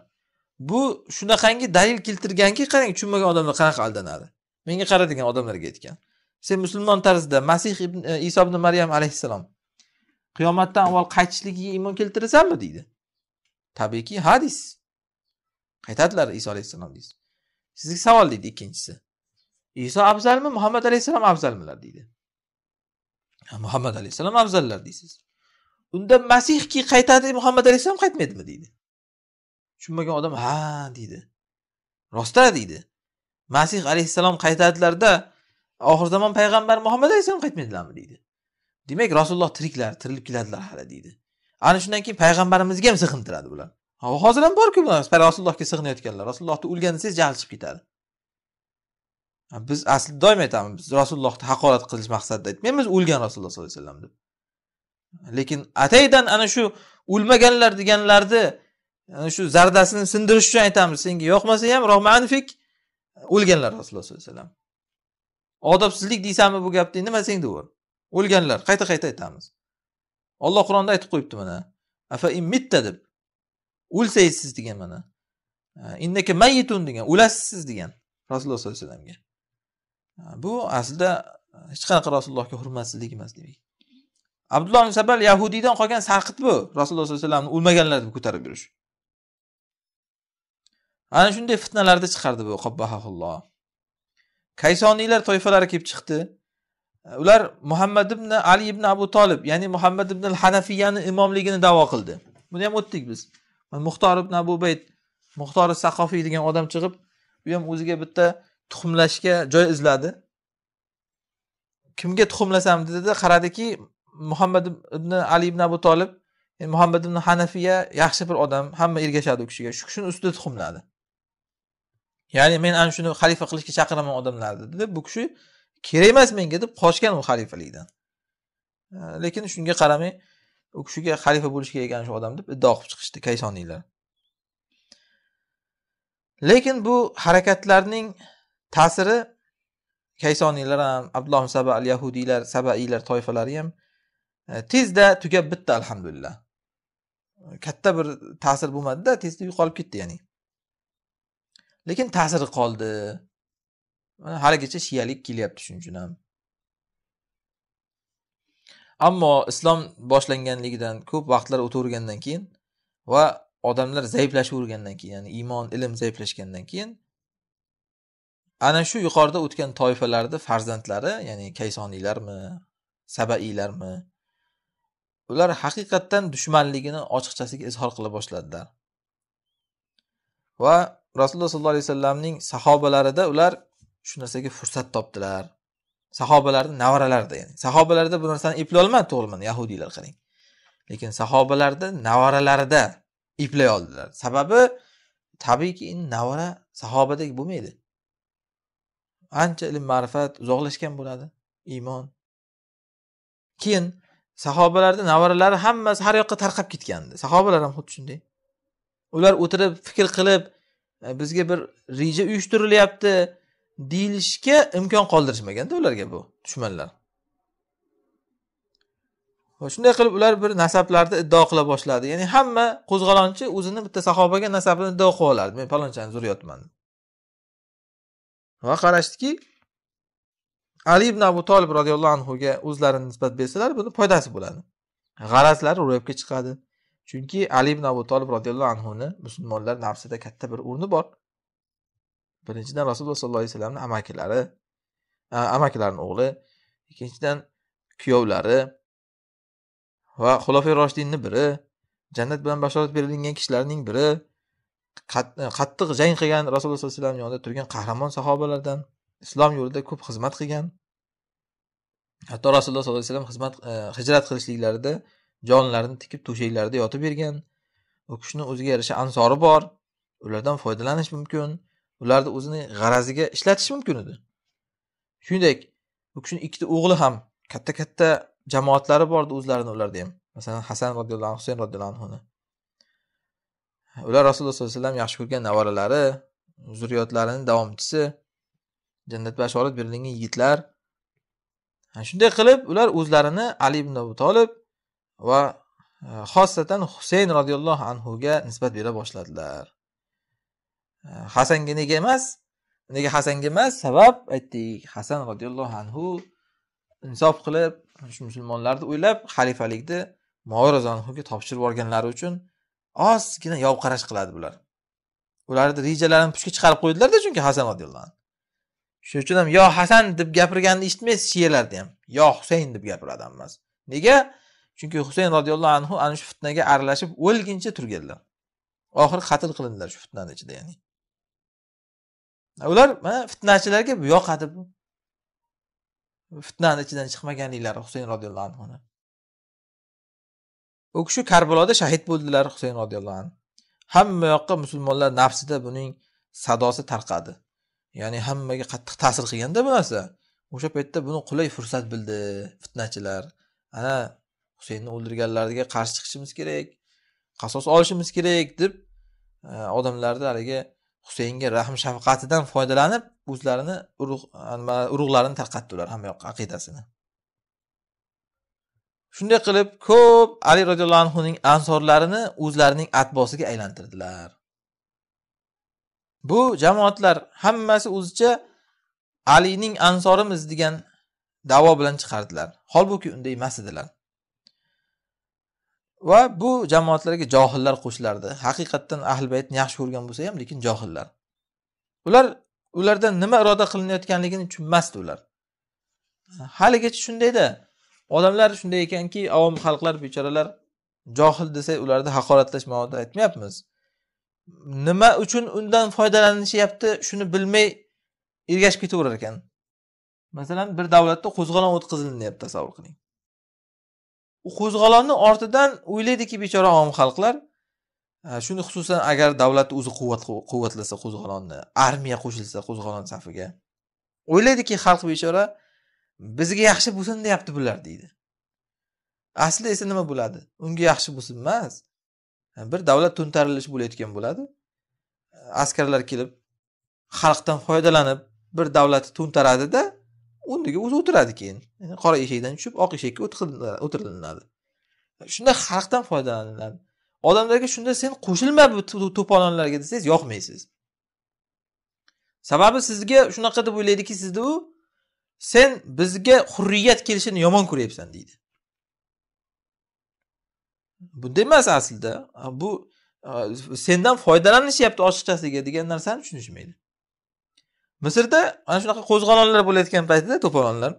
bu shunaqangi dalil keltirganki qarang tushunmagan odamlar qanaqa aldanadi menga qara degan odamlarga aytgan sen musulmon tarzida masih ibn e, iso ibn maryam alayhissalom qiyomatdan avval qaytishligiga iymon keltirasanmi deydi tabiiyki ha deysiz qaytadilar iso alayhissalom deysiz sizga savol deydi ikkinchisi Isa afzalmi muhammad alayhisalom afzalmilar deydi muhammad alayhisalom afzallar deysiz unda masihki qaytadi muhammad alayhisalom qaytmaydimi deydi tushunmagan odam ha deydi rosta deydi masih alayhisalom qaytadilarda oxir zamon payg'ambar muhammad alayhisalom qaytmaydilarmi deydi demak rasululloh tiriklar tirilib keladilar hali deydi ana shundan keyin payg'ambarimizga ham sig'intiradi bular hozir ham borku rasulullohga sig'inayotganlar rasulullohni o'lganini sezib jahl chiqib ketadi biz asli doim aytamiz biz rasulullohni haqorat qilish maqsadida aytmaymiz o'lgan rasululloh sollallohu alayhi vasallam deb lekin ataydan ana shu o'lmaganlar deganlarni ana shu zardasini sindirish uchun aytamiz senga yoqmasa ham rohmanfik o'lganlar rasululloh sollallohu alayhi vasallam odobsizlik deysanmi bu gapni nima seng u o'lganlar qayta qayta aytamiz olloh qur'onda aytib qo'yibdi mana afa immitta deb o'lsangiz siz degan mana innaka mayitun degan siz degan rasululloh sollallohu alayhi vasallamga bu aslida e, hech qanaqa rasulullohga hurmatsizlik emas demak abdulloh ibn sabal yahudiydan qolgan sarqit bu rasululloh sollallohu alayhi vasallamni o'lmaganlar deb ko'tarib yurish ana shunday fitnalarni chiqardi bu qobbahaulloh kaysoniylar toifalari kelib chiqdi ular muhammad ibn ali ibn abu tolib ya'ni muhammad ibn hanafiyani imomligini davo qildi buni ham o'tdik biz muxtor ibn abu bayt muxtori saqofiy degan odam chiqib u ham o'ziga bitta tuxumlashga joy izladi kimga tuxumlasam dedi qaradiki muhammad ibn ali ibn abu tolib muhammad ibn hanafiya yaxshi bir odam hamma ergashadi u kishiga shu kishini ustida tuxumladi ya'ni men ana shuni xalifa qilishga chaqiraman odamlarni dedi bu kishi kerak emas menga deb qochgan u xalifalikdan lekin shunga qaramay u kishiga xalifa bo'lish kerak ana shu odam deb iddao qilib chiqishdi kaysoniylar lekin bu harakatlarning ta'siri kaysoniylar ham abdulloh saba al yahudiylar sabaiylar toifalari ham e, tezda tugab bitta alhamdulillah katta bir ta'sir bo'lmadida tezda yo'qolib ketdi ya'ni lekin ta'siri qoldi mana haligacha shiyalik kelyapti shuning uchun ham ammo islom boshlanganligidan ko'p vaqtlar o'tavergandan keyin va odamlar zaiflashavergandan keyin ya'ni iymon ilm zaiflashgandan keyin ana shu yuqorida o'tgan toifalarni farzandlari ya'ni kaysoniylarmi sabaiylarmi ular haqiqatdan dushmanligini ochiqchasiga izhor qila boshladilar va rasululloh sollallohu alayhi vasallamning sahobalarida ular shu narsaga fursat topdilar sahobalarni navaralarida ya'ni sahobalarda bu narsani eplolmadi to'g'rimi yahudiylar qarang lekin sahobalarda navaralarida eplay oldilar sababi tabiiyki navara sahobadek bo'lmaydi ancha ilm ma'rifat uzoqlashgan bo'ladi iymon keyin sahobalarni navaralari hammasi har yoqqa tarqab ketgandi sahobalar ham xuddi shunday ular o'tirib fikr qilib e, bizga bir reja uyushtirilyapti deyilishga imkon qoldirishmaganda ularga bu dushmanlar shunday qilib ular bir nasablarni iddao qila boshladi ya'ni hamma qo'zg'olonchi o'zini bitta sahobaga nasabini iddao qilib olardi men palonchani zurriyotman va qarashdiki ali ibn abu tolib roziyallohu anhuga o'zlarini nisbat bersalar buni foydasi bo'ladi g'arazlari ro'yobga chiqadi chunki ali ibn abu tolib roziyallohu anhuni musulmonlar nafsida katta bir o'rni bor birinchidan rasululloh sollallohu alayhi vasallamni amakilari amakilarini o'g'li ikkinchidan kuyovlari va xulofay roshidinni biri jannat bilan bashorat berilgan kishilarning biri E, qattiq jang qilgan rasululloh sallallohu alayhi vasallam yonida turgan qahramon sahobalardan islom yo'lida ko'p xizmat qilgan hatto rasululloh sollallohu alayhi vasallam xizmat e, hijrat qilishliklarida jonlarini tikib to'shaklarida yotib bergan u kishini o'ziga yarasha ansori bor ulardan foydalanish mumkin ularni o'zini g'araziga ishlatish mumkin edi shuningdek u kishini ikkita o'g'li ham katta katta jamoatlari bor edi o'zlarini ularda ham masalan hasan roziyallohu anhu husayn roziyallohu anhuni ular rasululloh sollallohu alayhi vasallam yaxshi ko'rgan navoralari zurriyotlarini davomchisi jannat bashorat berilgan yigitlar shunday qilib ular o'zlarini ali ibn abu tolib va e, xosatan husayn roziyallohu anhuga nisbat bera boshladilar e, hasanga nega emas nega hasanga emas sabab aytdik hasan roziyallohu anhu insof qilib shu musulmonlarni o'ylab xalifalikni muorazanhuga topshirib yuborganlari uchun ozgina yovqarash qiladi bular ularni rejalarini pushga chiqarib qo'ydilarda chunki hasan roziyallohu anhu shuning uchun ham yo hasan deb gapirganini eshitmaysiz shiyalarda ham yo husayn deb gapiradi hammasi nega chunki husayn roziyallohu anhu ana shu fitnaga aralashib o'lguncha turganlar oxiri qatl qilindilar shu fitnani ichida ya'ni ular mana fitnachilarga yoqadi bu fitnani ichidan chiqmaganliklari husayn roziyallohu anhuni u kishi karbaloda shahid bo'ldilar husayn roziyallohu anhu hamma yoqqa musulmonlar nafsida buning sadosi tarqadi ya'ni hammaga qattiq ta'sir qilganda bu narsa o'sha paytda buni qulay fursat bildi fitnachilar ana husaynni o'ldirganlarga qarshi chiqishimiz kerak qasos olishimiz kerak deb e, odamlarni haligi husaynga rahm shafqatidan foydalanib o'zlarini urug'larini tarqatdi ular hamma yoqqa aqidasini shunday qilib ko'p ali roziyallohu anhuning ansorlarini o'zlarining atbosiga aylantirdilar bu jamoatlar hammasi o'zicha alining ansorimiz degan davo bilan chiqardilar holbuki unday emas edilar va bu jamoatlarga johillar qo'shilardi haqiqatdan ahli baytni yaxshi ko'rgan bo'lsa ham lekin johillar ular ulardan nima iroda qilinayotganligini tushunmasdi ular haligacha shundayda odamlar shunday ekanki avom xalqlar bechoralar johil desak ularni ma'noda aytmayapmiz nima uchun undan foydalanishyapti shuni bilmay ergashib ketaverar ekan masalan bir davlatda qo'zg'olon o'tkazilyapti tasavvur qiling u qo'zg'olonni ortidan o'ylaydiki bechora avom xalqlar shuni xususan agar davlatni o'zi quvvat quvvatlasa qo'zg'olonni armiya qo'shilsa qo'zg'olon safiga o'ylaydiki xalq bechora bizga yaxshi bo'lsin deyapti bular deydi asli esa nima bo'ladi unga yaxshi bo'lsin emas bir davlat to'ntarilishi bo'layotgan bo'ladi askarlar kelib xalqdan foydalanib bir davlatni to'ntaradida undiga o'zi o'tiradi keyin yani qora eshakdan tushib oq eshakka o'tirilinadi shunda xalqdan foydalaniladi odamlarga shunda sen qo'shilma bu to'polonlarga desangiz yoqmaysiz sababi sizga shunaqa deb o'ylaydiki sizni u sen bizga hurriyat kelishini yomon ko'ryapsan deydi bunday emas aslida bu sendan foydalanishyapti ochiqchasiga degan narsani tushunishmaydi misrda ana shunaqa qo'zg'olonlar bo'layotgan paytda to'polonlar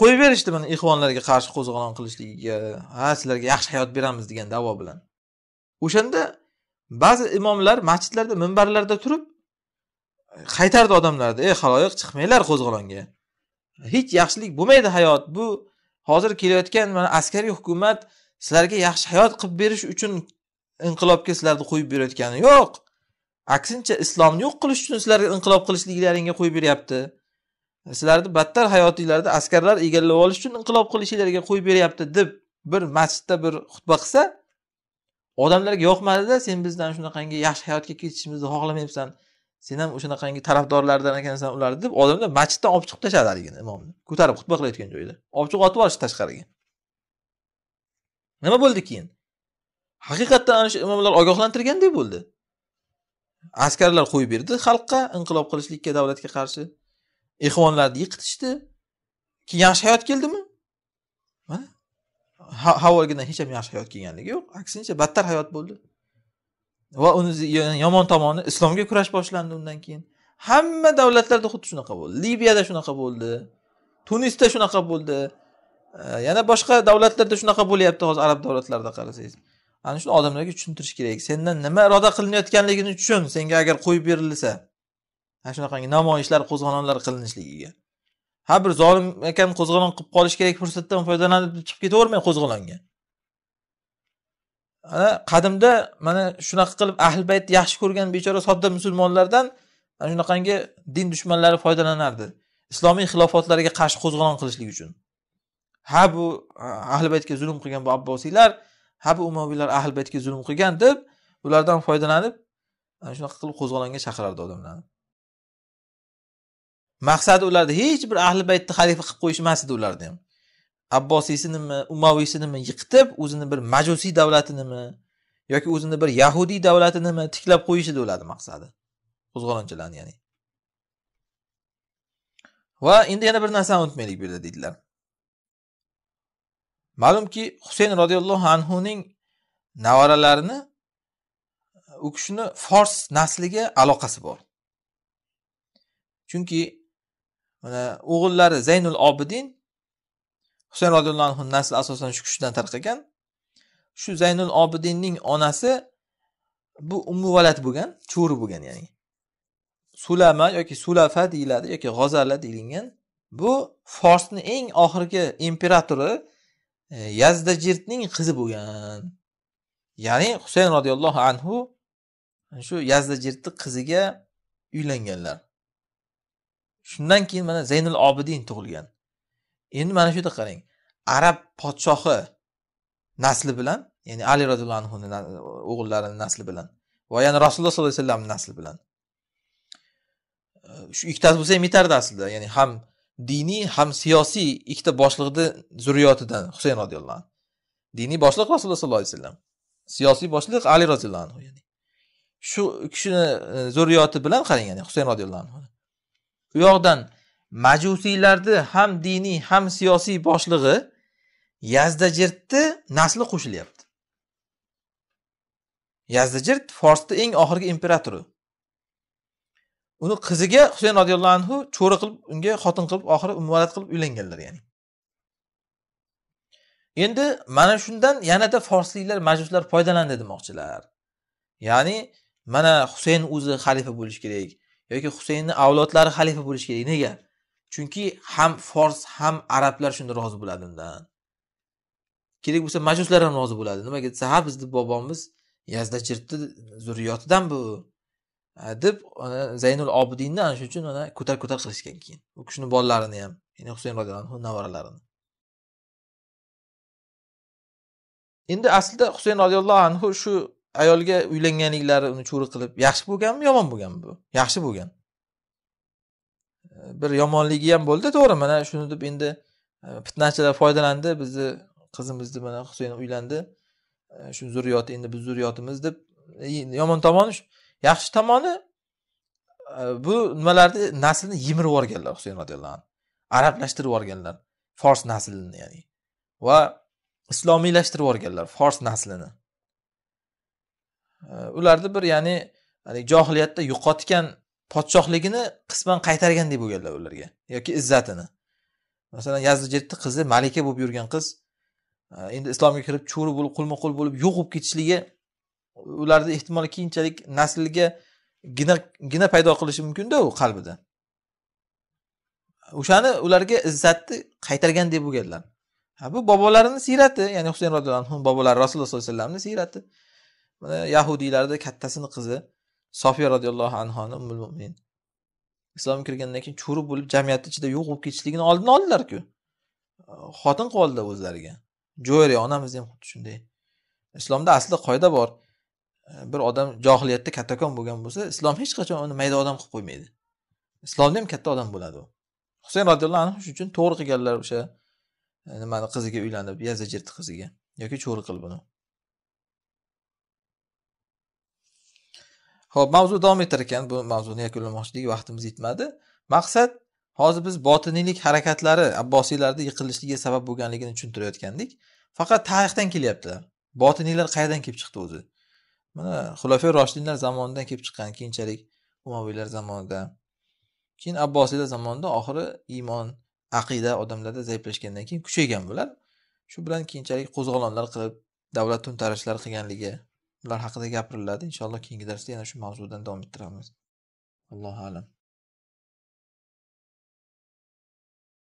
qo'yib berishdi mana ixvonlarga qarshi qo'zg'olon qilishligiga ha sizlarga yaxshi hayot beramiz degan davo bilan o'shanda ba'zi imomlar masjidlarda minbarlarda turib qaytardi odamlarni ey haloyiq chiqmanglar qo'zg'olonga hech yaxshilik bo'lmaydi hayot bu hozir kelayotgan mana askariy hukumat sizlarga yaxshi hayot qilib berish uchun inqilobga sizlarni qo'yib berayotgani yo'q aksincha islomni yo'q qilish uchun sizlarga inqilob qilishliklaringga qo'yib beryapti sizlarni battar hayotinglarni askarlar egallab olish uchun inqilob qilishinglarga qo'yib beryapti deb bir masjidda bir xutba qilsa odamlarga yoqmadida sen bizdan shunaqangi yaxshi hayotga ketishimizni xohlamayapsan sen ham o'shanaqangi tarafdorlardan ekansan ularni deb odamlar masjiddan olib chiqib tashladi haligini imomni ko'tarib xutba qilayotgan joyda olib chiqib otib yuborishdi tashqariga nima bo'ldi keyin haqiqatdan ana shu imomlar ogohlantirgandek bo'ldi askarlar qo'yib berdi xalqqa inqilob qilishlikka davlatga qarshi ehvonlarni yiqitishdi keyin yaxshi hayot keldimi mana avvalgidan hech ham yaxshi hayot kelganligi yo'q aksincha battar hayot bo'ldi va uni yomon tomoni islomga kurash boshlandi undan keyin hamma davlatlarda xuddi shunaqa bo'ldi liviyada shunaqa bo'ldi tunisda shunaqa bo'ldi yana boshqa davlatlarda shunaqa bo'lyapti hozir arab davlatlarida qarasangiz ana shuni odamlarga tushuntirish kerak sendan nima iroda qilinayotganligini tushun senga agar qo'yib berilsa ana shunaqangi namoyishlar qo'zg'olonlar qilinishligiga ha bir zolim akan qo'zg'olon qilib qolish kerak fursatdan foydalanib chiqib ketavermang qo'zg'olonga ana qadimda mana shunaqa qilib ahli baytni yaxshi ko'rgan bechora sodda musulmonlardan ana shunaqangi din dushmanlari foydalanardi islomiy xilofatlarga qarshi qo'zg'olon qilishlik uchun ha bu ahli baytga zulm qilgan bu abbosiylar ha bu umaviylar ahli baytga zulm qilgan deb ulardan foydalanib ana shunaqa qilib qo'zg'olonga chaqirardi odamlarni maqsadi ularni hech bir ahli baytni xalifa qilib qo'yish emas edi ularni ham abbosiysi nima umaviysi yiqitib o'zini bir majusiy davlati nima yoki o'zini bir yahudiy davlati nima tiklab qo'yishida bo'ladi maqsadi qo'zg'olonchilarni ya'ni va endi yana bir narsani unutmaylik bu yerda deydilar ma'lumki husayn roziyallohu anhuning navaralarini u kishini fors nasliga aloqasi bor chunki mana o'g'illari zaynul obidin husayn roziyallohu anhu nasli asosan shu kishidan tarqagan shu zaynul obidinning onasi bu umuvalat bo'lgan cho'ri bo'lgan ya'ni sulama yoki sulafa deyiladi yoki g'ozala deyilgan bu forsni eng oxirgi imperatori e, yazdajirdning qizi bo'lgan ya'ni husayn roziyallohu anhu shu yazdajirni qiziga uylanganlar shundan keyin mana zaynul obidin tug'ilgan endi mana shu yerda qarang arab podshohi nasli bilan ya'ni ali roziyallohu anhuni o'g'illarini nasli bilan va yana rasululloh sollallohu alayhi vasallamni nasli bilan shu ikkitasi bo'lsa ham yetardi aslida ya'ni ham diniy ham siyosiy ikkita boshliqni zurriyotidan husayn roziyallohu anhu diniy boshliq rasululloh sollallohu alayhi vasallam siyosiy boshliq ali roziyallohu anhu ya'ni shu kishini e, zurriyoti bilan qarang ya'ni husayn roziyallohu anhu u yoqdan majusiylarni ham diniy ham siyosiy boshlig'i yazdajirdni nasli qo'shilyapti yazdajirt forsni eng oxirgi imperatori uni qiziga husayn roziyallohu anhu cho'ri qilib unga xotin qilib oxiri umvalad qilib uylanganlar ya'ni endi mana shundan yanada forsliklar majuslar foydalandi demoqchilar ya'ni mana husayn o'zi xalifa bo'lishi kerak yoki husaynni avlodlari xalifa bo'lishi kerak nega chunki ham fors ham arablar shunda rozi bo'ladi undan kerak bo'lsa majuslar ham rozi bo'ladi nimaga desa ha bizni bobomiz yazda chirtni zurriyotidan bu deb zaynul obidinni ana shuning uchun mana ko'tar ko'tar qilishgan keyin u kishini bolalarini ham ya'ni husayn roziyallohu anhu navoralarini endi aslida husayn roziyallohu anhu shu ayolga uylanganliklari uni cho'ri qilib yaxshi bo'lganmi yomon bo'lganmi bu yaxshi bo'lgan bir yomonligi ham bo'ldi to'g'ri mana shuni deb endi e, fitnachilar foydalandi bizni qizimizni mana husayn uylandi e, shu zurriyoti endi biz zurriyotimiz deb e, yomon tomoni yaxshi tomoni bu nimalarni naslni yemirib yuborganlar husayn roziyallohu anhu arablashtirib yuborganlar fors naslini ya'ni va islomiylashtirib yuborganlar fors naslini ularni bir ya'ni haligi johiliyatda yo'qotgan podshohligini qisman qaytarganday bo'lganlar ularga yoki izzatini masalan yazidjetni qizi malika bo'lib yurgan qiz e, endi islomga kirib cho'ri bo'lib qulma qul bo'lib yo'q bo'lib ketishligi ularni ehtimol keyinchalik naslga gina gina paydo qilishi mumkinda u qalbida o'shani ularga izzatni qaytargandek bo'lganlar ha bu bobolarini siyrati ya'ni husayn roziyallohu anhu bobolari rasululloh sollallohu alayhi vasallamni siyrati mana yahudiylarni kattasini qizi sofiya roziyallohu anhoni ummul mo'min islomga kirgandan keyin cho'ri bo'lib jamiyatni ichida yo'q bo'lib ketishligini oldini oldilarku xotin qildi o'zlariga jo'ri onamiz ham xuddi shunday islomda asli qoida bor bir odam johiliyatda kattakon bo'lgan bo'lsa islom hech qachon uni mayda odam qilib qo'ymaydi islomda ham katta odam bo'ladi u husayn roziyallohu anhu shuning uchun to'g'ri qilganlar o'sha e, nimani qiziga uylanib yazajirni qiziga yoki cho'ri qilib uni ho'p mavzu davom etar ekan bu mavzuni yakunlamoqchilik vaqtimiz yetmadi maqsad hozir biz botiniylik harakatlari abbosiylarni yiqilishiga sabab bo'lganligini tushuntirayotgandik faqat tarixdan kelyaptilar botiniylar qayerdan kelib chiqdi o'zi mana xulofay roshidinlar zamonidan kelib chiqqan keyinchalik umaviylar zamonida keyin abbosiylar zamonida oxiri iymon aqida odamlarda zaiflashgandan keyin kuchaygan bular shu bilan keyinchalik qo'zg'olonlar qilib davlat to'ntarishlar qilganligi ular haqida gapiriladi inshaalloh keyingi darsda yana shu mavzudan davom ettiramiz allohu alam